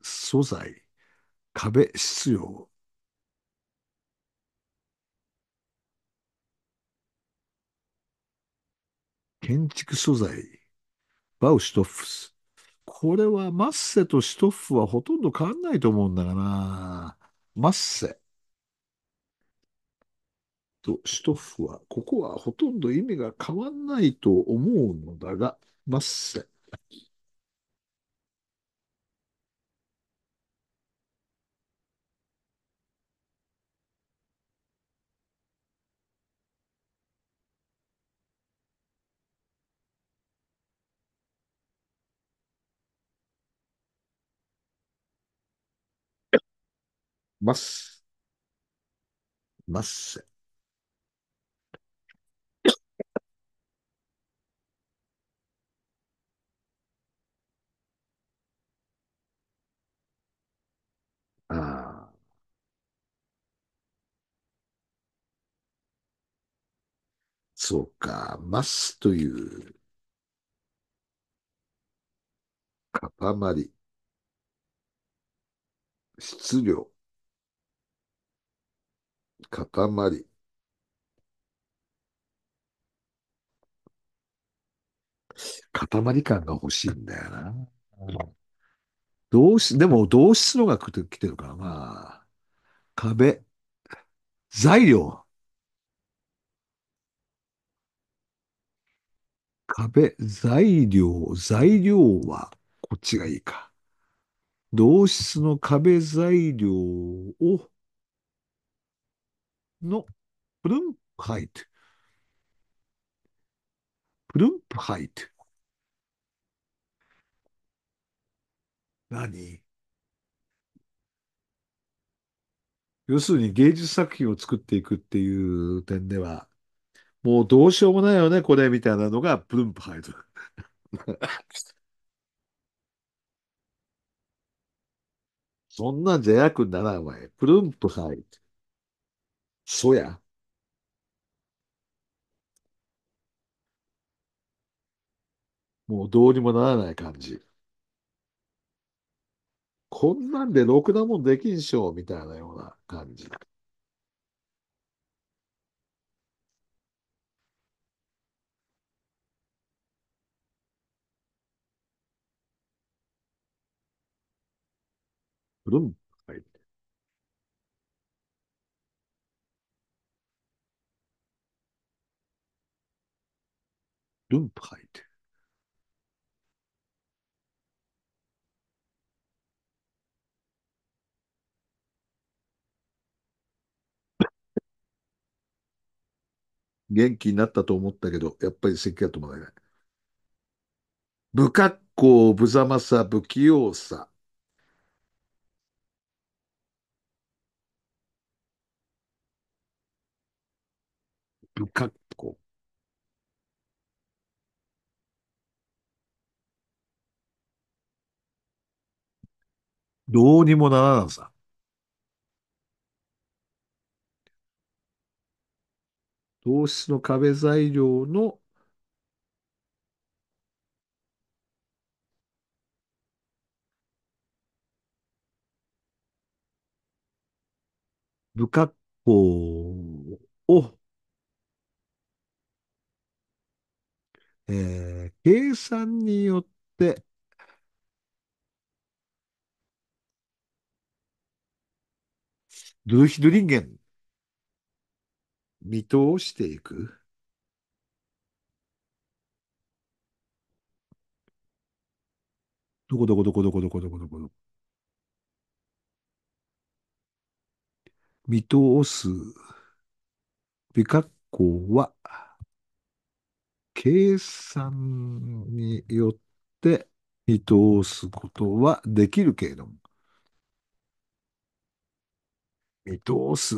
素材、壁、必要。建築素材、バウシュトッフス。これはマッセとシュトッフはほとんど変わんないと思うんだがな。マッセ。とシトフは、ここはほとんど意味が変わんないと思うのだが、マッセ。まっせ。そうか。ますという、塊。質量。塊。塊感が欲しいんだよな。どうし、でも同詞のが来てるからな。壁。材料。壁、材料、材料は、こっちがいいか。同質の壁材料を、の、プルンプハイト。プルンプハイト。何要するに芸術作品を作っていくっていう点では、もうどうしようもないよね、これ、みたいなのが、ブンプ入る。そんなんじゃ役にならんわい。プルンプ入る。そや。もうどうにもならない感じ。こんなんでろくなもんできんしょ、みたいなような感じ。ブルン。はい。ルンプ入って。元気になったと思ったけど、やっぱり咳が止まらない。不格好、無様さ、不器用さ。ルカッコ。どうにもならなさ。同質の壁材料の不格好をえー計算によって、ドゥヒド人リンゲン、見通していく。どこどこどこどこどこどこどこどこ。見通す。美格好は、計算によって見通すことはできるけれども、見通す。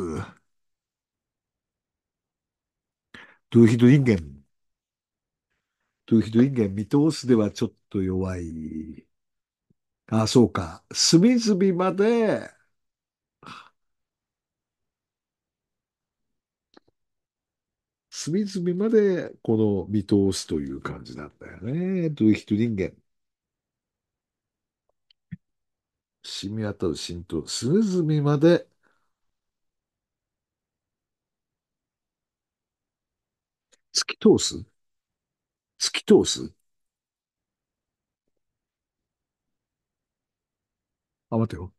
トゥーヒドインゲン。トゥーヒドインゲン、見通すではちょっと弱い。ああ、そうか。隅々まで隅々までこの見通すという感じなんだよね。という人人間。染みたる浸透、隅々まで突き通す突き通すあ、待てよ。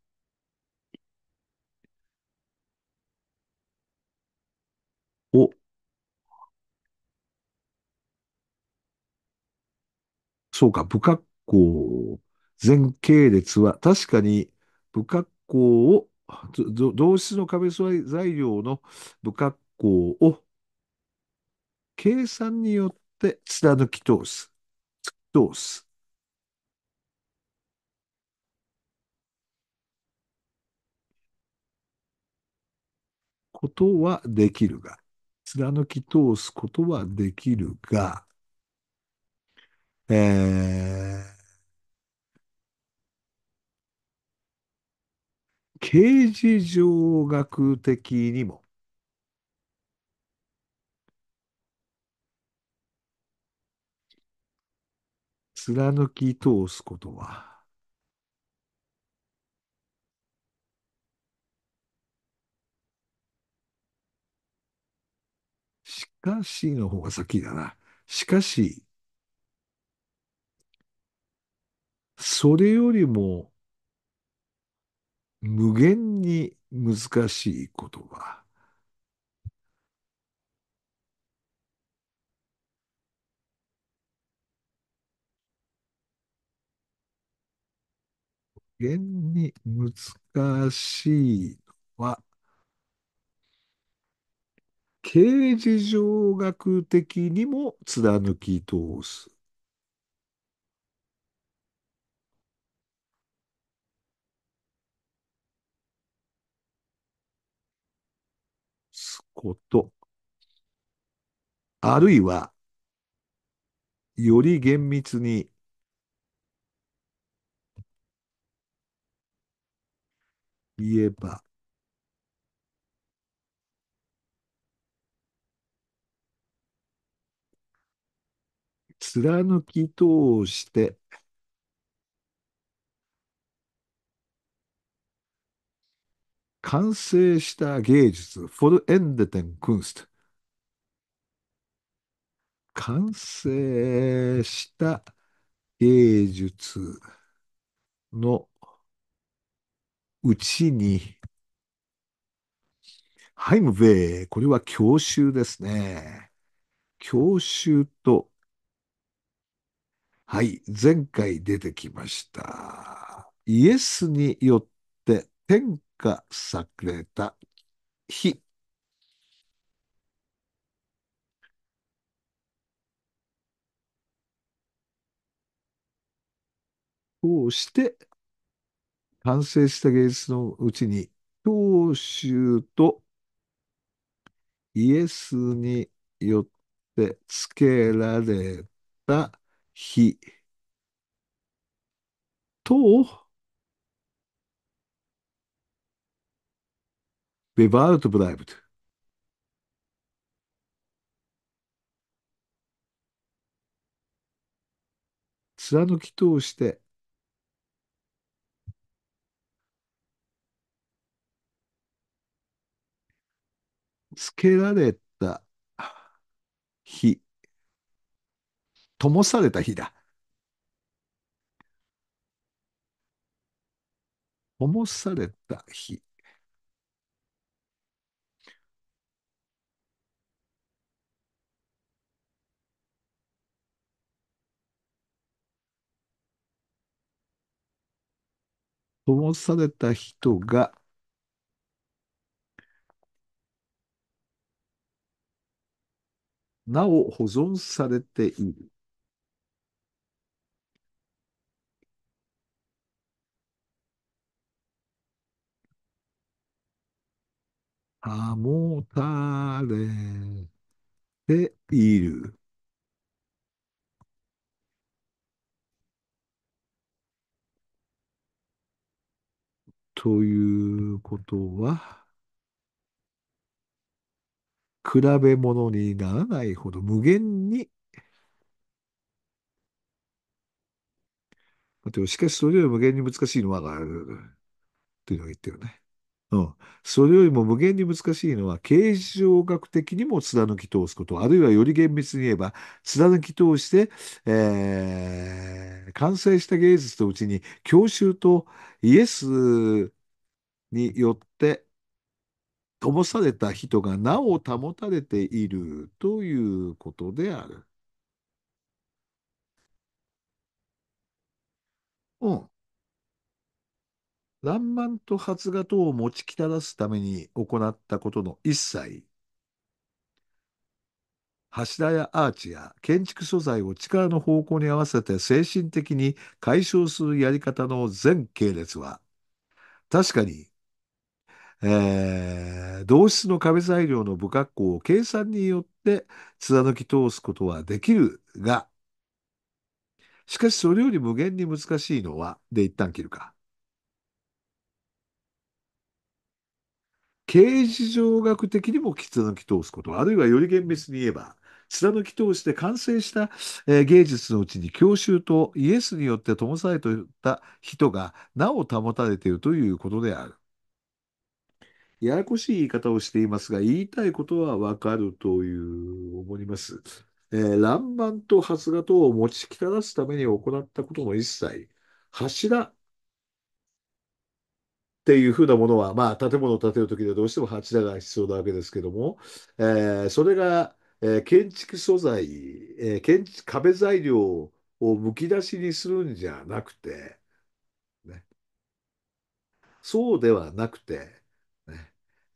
お。そうか、不格好、全系列は、確かに不格好を、同質の壁材料の不格好を、計算によって貫き通す。通す。ことはできるが、貫き通すことはできるが、えー、刑事上学的にも、貫き通すことは、しかしの方が先だな。しかし、それよりも無限に難しい言葉。無限に難しいのは、形而上学的にも貫き通す。こと、あるいは、より厳密に、言えば、貫き通して完成した芸術、フォルエンデテンクンスト。完成した芸術のうちに、ハイムェイ、これは教習ですね。教習と、はい、前回出てきました。イエスによって天がされた日。こうして、完成した芸術のうちに、当州とイエスによってつけられた日と、Wir bewahrte b l 貫き通して、つけられた日、灯された日だ。灯された日。灯された人が、なお保存されている。保たれている。ということは、比べ物にならないほど無限に、待てよ、しかしそれより無限に難しいのは、というのを言ってるね。うん。それよりも無限に難しいのは、形状学的にも貫き通すこと、あるいはより厳密に言えば、貫き通して、えー、完成した芸術とうちに、郷愁とイエスによって灯された人がなお保たれているということである。うん。爛漫と発芽等を持ちきたらすために行ったことの一切、柱やアーチや建築素材を力の方向に合わせて精神的に解消するやり方の全系列は、確かにえー、同質の壁材料の不格好を計算によって貫き通すことはできるが、しかしそれより無限に難しいのは、で一旦切るか。形事上学的にも貫き通すこと、あるいはより厳密に言えば、貫き通して完成した、えー、芸術のうちに教習とイエスによって灯されていた人がなお保たれているということである。ややこしい言い方をしていますが、言いたいことはわかるという思います。えー、乱漫と発芽とを持ちきたらすために行ったことの一切、柱っていうふうなものは、まあ、建物を建てるときでどうしても柱が必要なわけですけども、えー、それが、えー、建築素材、えー、建築壁材料をむき出しにするんじゃなくて、ね、そうではなくて、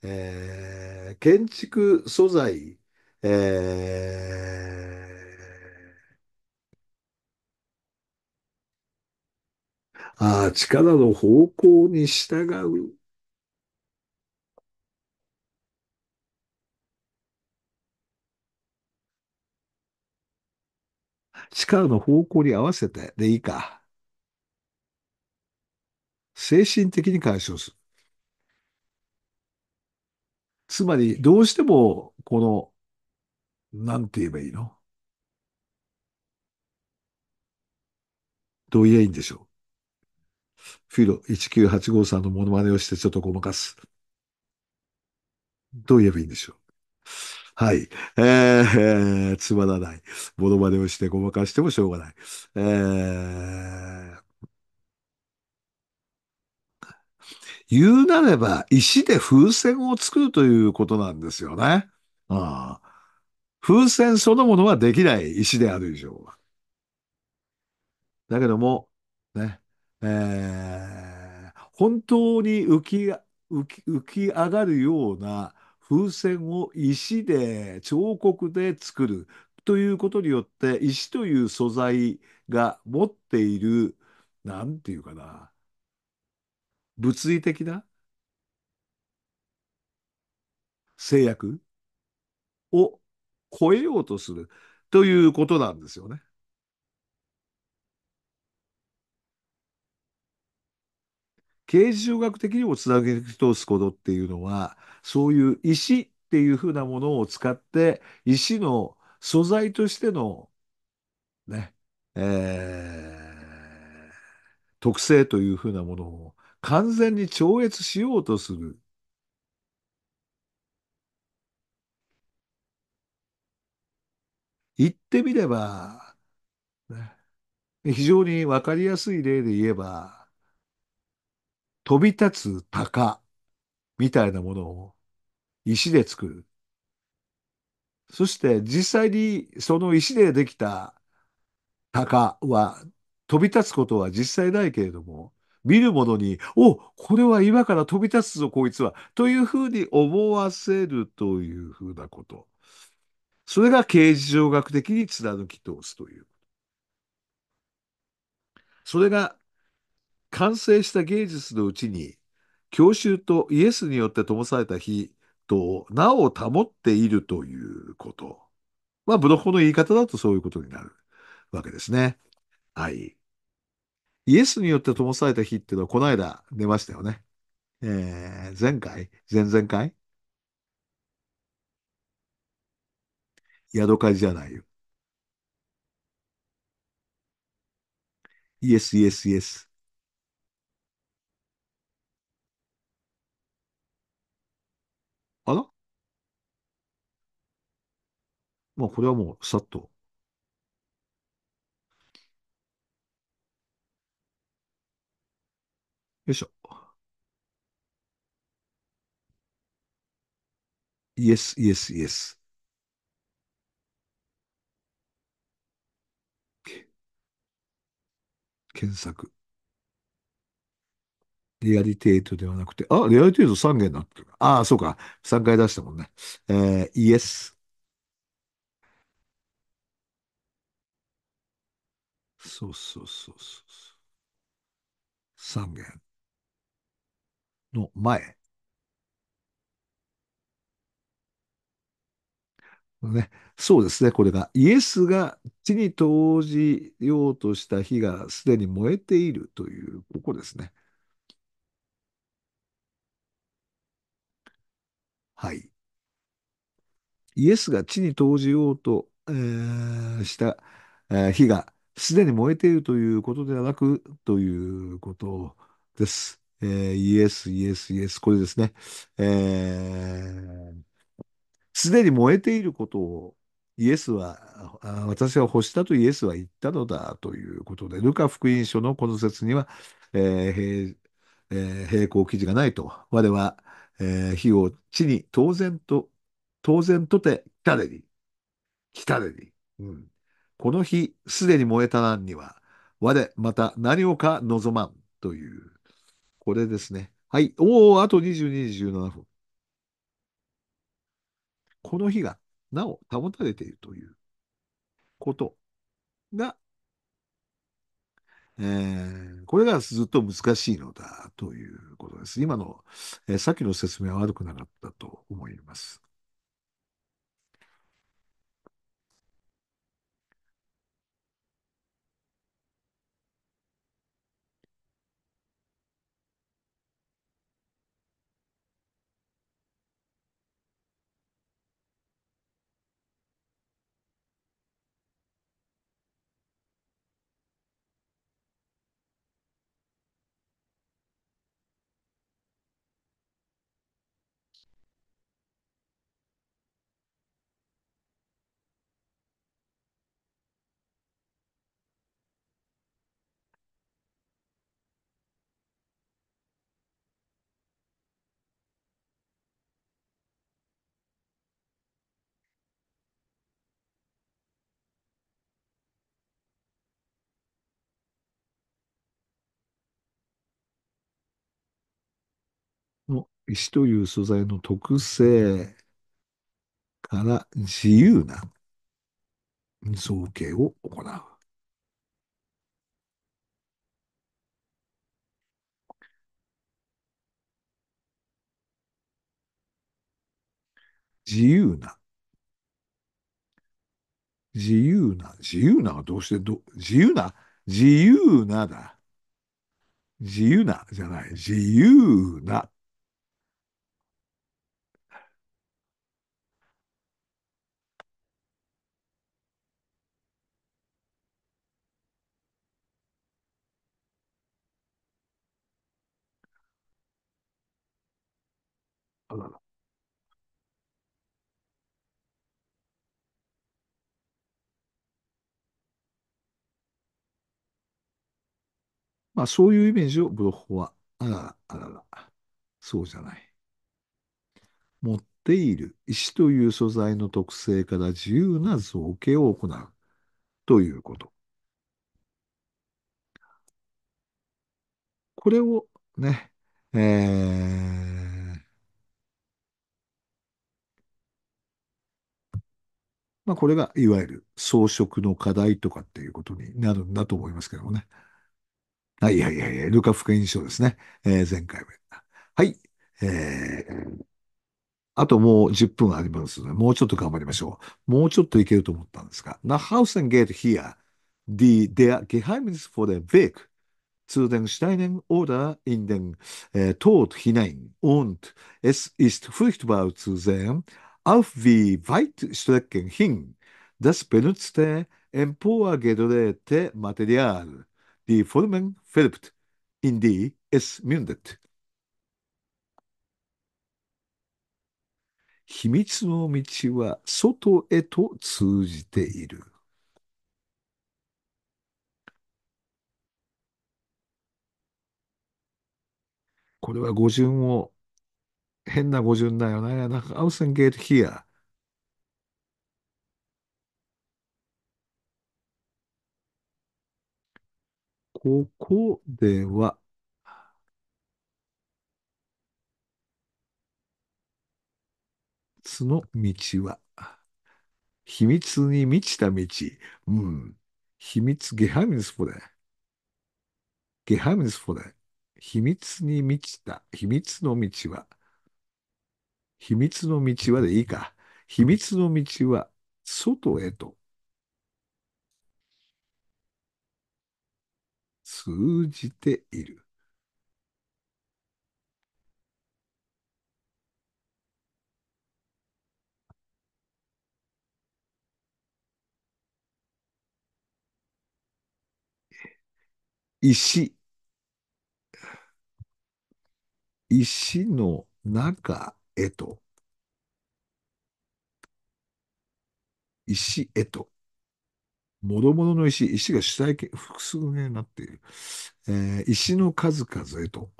えー、建築素材、えー、ああ、力の方向に従う。力の方向に合わせてでいいか。精神的に干渉する。つまり、どうしても、この、なんて言えばいいのどう言えばいいんでしょう。フィロ1985さんのモノマネをしてちょっとごまかす。どう言えばいいんでしょう。はい。えー、つまらない。モノマネをしてごまかしてもしょうがない。えー言うなれば石で風船を作るということなんですよね。うん、風船そのものはできない石である以上は。だけども、ね、えー、本当に浮き浮き上がるような風船を石で彫刻で作るということによって石という素材が持っている何て言うかな物理的な制約を超えようとするということなんですよね。形事上学的にもつなげ通すことっていうのは、そういう石っていうふうなものを使って、石の素材としての、ね、えー、特性というふうなものを完全に超越しようとする。言ってみれば、非常にわかりやすい例で言えば、飛び立つ鷹みたいなものを石で作る。そして実際にその石でできた鷹は飛び立つことは実際ないけれども、見る者に、お、これは今から飛び立つぞ、こいつは、というふうに思わせるというふうなこと。それが形状上学的に貫き通すという。それが完成した芸術のうちに、教習とイエスによって灯された日となお保っているということ。まあ、ブロッコの言い方だとそういうことになるわけですね。はい。イエスによって灯された日っていうのは、この間出ましたよね。えー、前回前々回宿火事じゃないよ。イエス、イエス、イエス。あらまあ、これはもう、さっとよいしょ。Yes, yes, yes. 検索。リアリテートではなくて、あ、リアリテート3弦になってる。ああ、そうか。3回出したもんね。えー、y e そうそうそうそう。3弦。の前。ね、そうですね、これが。イエスが地に投じようとした火がすでに燃えているという、ここですね。はい。イエスが地に投じようと、えー、した、えー、火がすでに燃えているということではなくということです。えー、イエス、イエス、イエス、これですね。す、えー、で、に燃えていることをイエスは、私は欲したとイエスは言ったのだということで、ルカ福音書のこの説には、えーえー、平行記事がないと。我は、えー、火を地に当然と、当然とて来たれに。来たれに。うん、この日、すでに燃えた難には、我また何をか望まんという。これですね。はい。おお、あと22時17分。この日がなお保たれているということが、えー、これがずっと難しいのだということです。今の、えー、さっきの説明は悪くなかったと思います。石という素材の特性から自由な造形を行う。自由な。自由な。自由なはどうしてど、自由な。自由なだ。自由なじゃない。自由な。あらら。まあ、そういうイメージをブロッホは、あらら、あらら、そうじゃない。持っている石という素材の特性から自由な造形を行うということ。これをね、えーまあ、これがいわゆる装飾の課題とかっていうことになるんだと思いますけどもね。はい、いやいやいや、ルカ福音書ですね。えー、前回もはい。えー、あともう10分ありますので、もうちょっと頑張りましょう。もうちょっといけると思ったんですが、Now house and gate here, the, their g i n i s for the Weg e n Steinen oder in den äh, t o Und s ist f r t b u auf wie weit Strecken hin das benutzte emporgedrehte Material die Formen färbt, in die es mündet. 秘密の道は外へと通じている。これは語順を変な語順だよね。なんか、I c ゲー g ヒア。ここでは、つの道は、秘密に満ちた道。うん。秘密、ゲハミンスポで。ゲハミンスポで。秘密に満ちた、秘密の道は、秘密の道はでいいか。秘密の道は外へと通じている。石、石の中えと。石、えと。もろもろの石、石が主体形、複数形になっている。えー、石の数々、えと。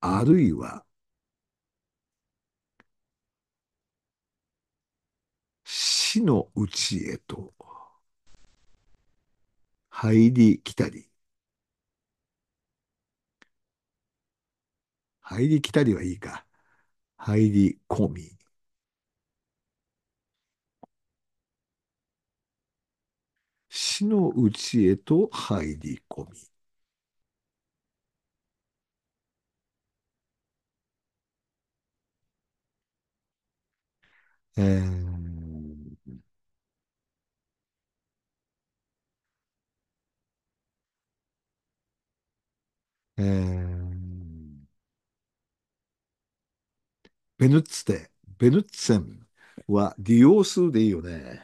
あるいは、死のうちへと入り来たり、入りきたりはいいか。入り込み。死のうちへと入り込み。えー、えーベヌッツテ、ベヌッツェンは利用るでいいよね。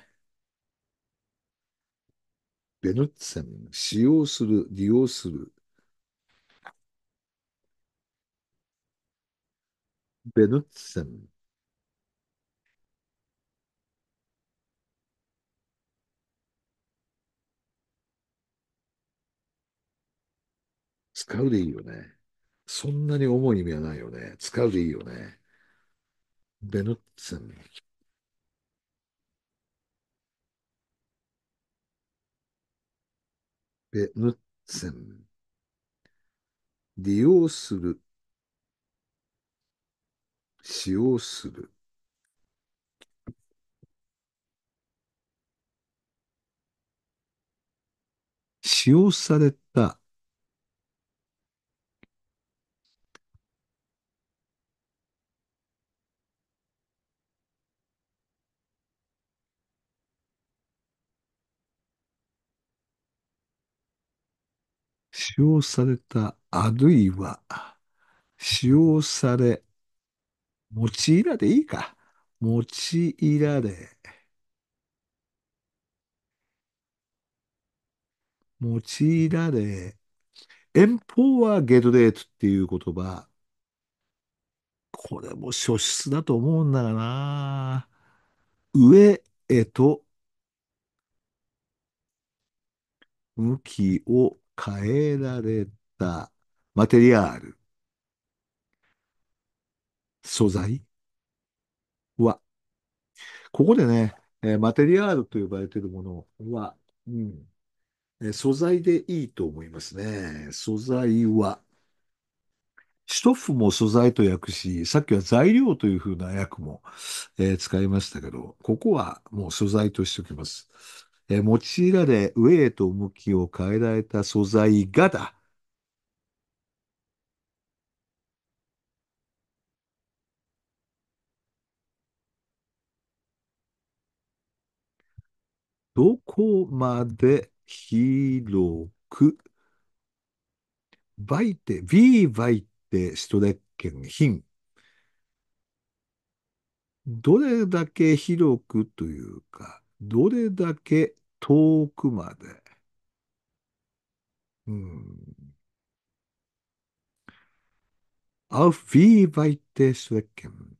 ベヌッツェン、使用する、利用する。ベヌッツェン。使うでいいよね。そんなに重い意味はないよね。使うでいいよね。benutzen benutzen 利用する使用する使用され使用された、あるいは、使用され、用いられいいか。用いられ、用いられ、遠方はゲトレートっていう言葉。これも初出だと思うんだがな。上へと向きを変えられたマテリアール、素材は、ここでね、えマテリアールと呼ばれているものは、うん、え素材でいいと思いますね。素材は。ストッフも素材と訳し、さっきは材料というふうな訳も、えー、使いましたけど、ここはもう素材としておきます。えー、用いられ、上へと向きを変えられた素材がだ。どこまで広く、バイテ、ビーバイテ、ストレッケン、ヒン。どれだけ広くというか、どれだけ遠くまで。うん。Auf wie weit des Wecken?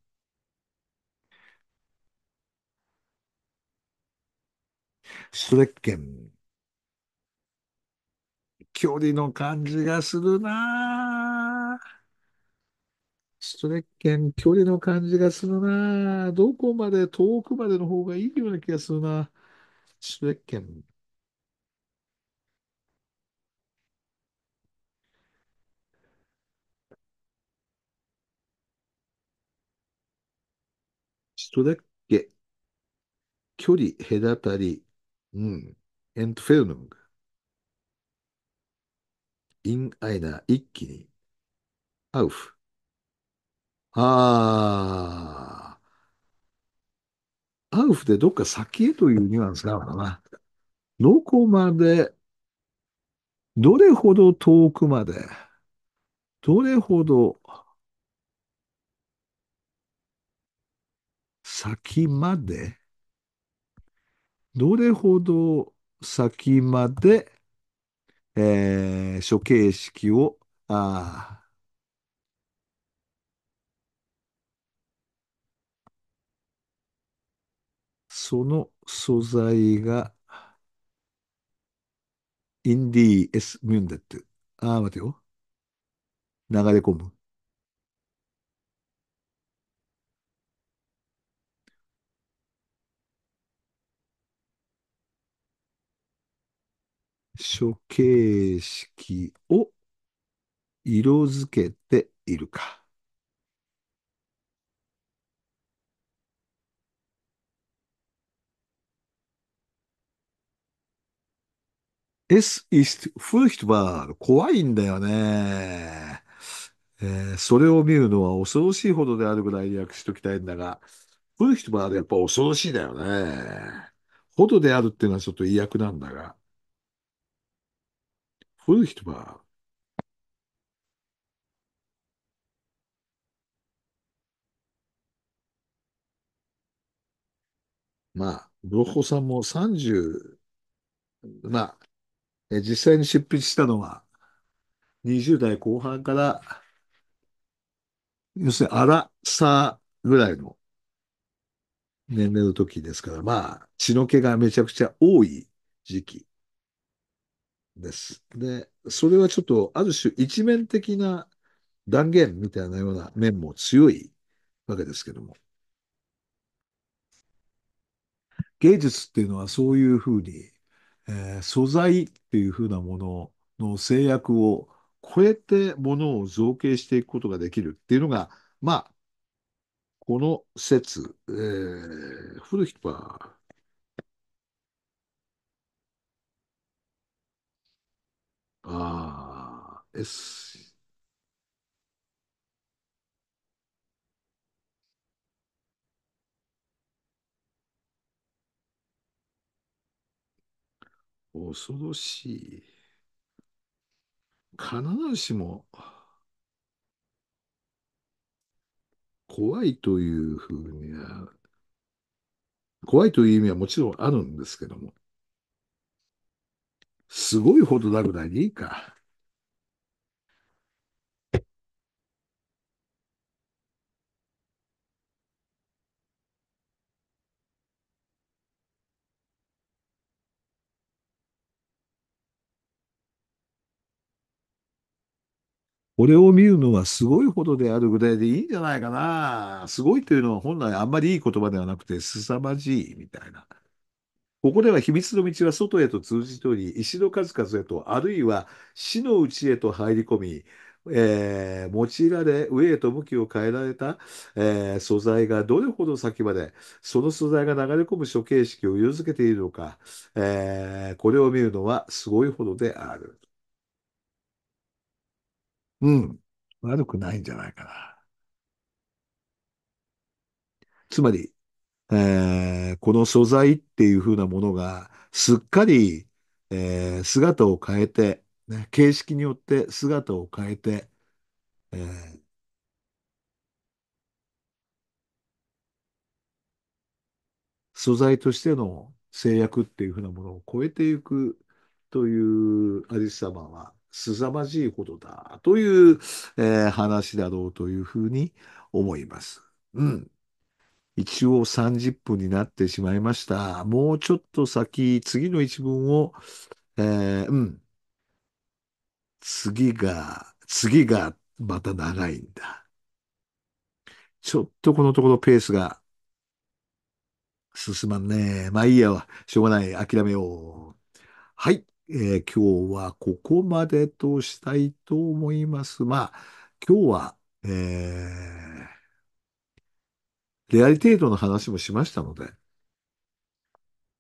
s t 距離の感じがするなストレッケン、距離の感じがするなどこまで、遠くまでの方がいいような気がするな主権権人だっけ距離、隔たり、うん、エントフェルノング。インアイナ、一気に、アウフ。ああ。アウフでどっか先へというニュアンスなのかな。どこまで、どれほど遠くまで、どれほど先まで、どれほど先まで、えー、処刑式を、ああ、その素材が、インディー・エス・ミュンデって。ああ、待てよ。流れ込む。処形式を色付けているか。Es ist furchtbar. 怖いんだよね。えーそれを見るのは恐ろしいほどであるぐらいに訳しときたいんだが、furchtbar でやっぱ恐ろしいだよね。ほどであるっていうのはちょっと意訳なんだが。furchtbar。まあ、ブロッホさんも30、まあ、え実際に執筆したのは、20代後半から、要するに、アラサーぐらいの年齢の時ですから、まあ、血の気がめちゃくちゃ多い時期です。で、それはちょっと、ある種一面的な断言みたいなような面も強いわけですけども。芸術っていうのはそういうふうにえー、素材っていうふうなものの制約を超えてものを造形していくことができるっていうのが、まあ、この説、えー、古きは、ああ、S、恐ろしい。必ずしも、怖いというふうには、怖いという意味はもちろんあるんですけども、すごいほどだぐらいでいいか。これを見るのはすごいほどであるぐらいでいいんじゃないかな。すごいというのは本来あんまりいい言葉ではなくて、凄まじいみたいな。ここでは秘密の道は外へと通じており、石の数々へと、あるいは死の内へと入り込み、えー、用いられ、上へと向きを変えられた、えー、素材がどれほど先まで、その素材が流れ込む処刑式を色づけているのか、えー、これを見るのはすごいほどである。うん。悪くないんじゃないかな。つまり、えーこの素材っていう風なものが、すっかり、えー姿を変えて、ね、形式によって姿を変えて、えー素材としての制約っていう風なものを超えていくというアリス様は、すさまじいほどだという、えー、話だろうというふうに思います。うん。一応30分になってしまいました。もうちょっと先、次の一文を、えー、うん。次が、次がまた長いんだ。ちょっとこのところペースが進まんね。まあいいやわ。しょうがない。諦めよう。はい。えー、今日はここまでとしたいと思います。まあ、今日は、えー、レアリテードの話もしましたので、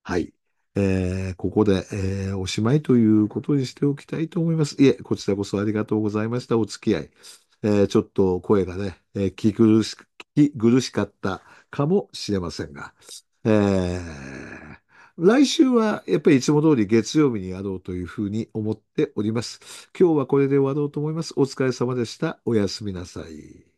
はい。えー、ここで、えー、おしまいということにしておきたいと思います。いえ、こちらこそありがとうございました。お付き合い。えー、ちょっと声がね、えー、聞き苦し、聞き苦しかったかもしれませんが、えー来週はやっぱりいつも通り月曜日にやろうというふうに思っております。今日はこれで終わろうと思います。お疲れ様でした。おやすみなさい。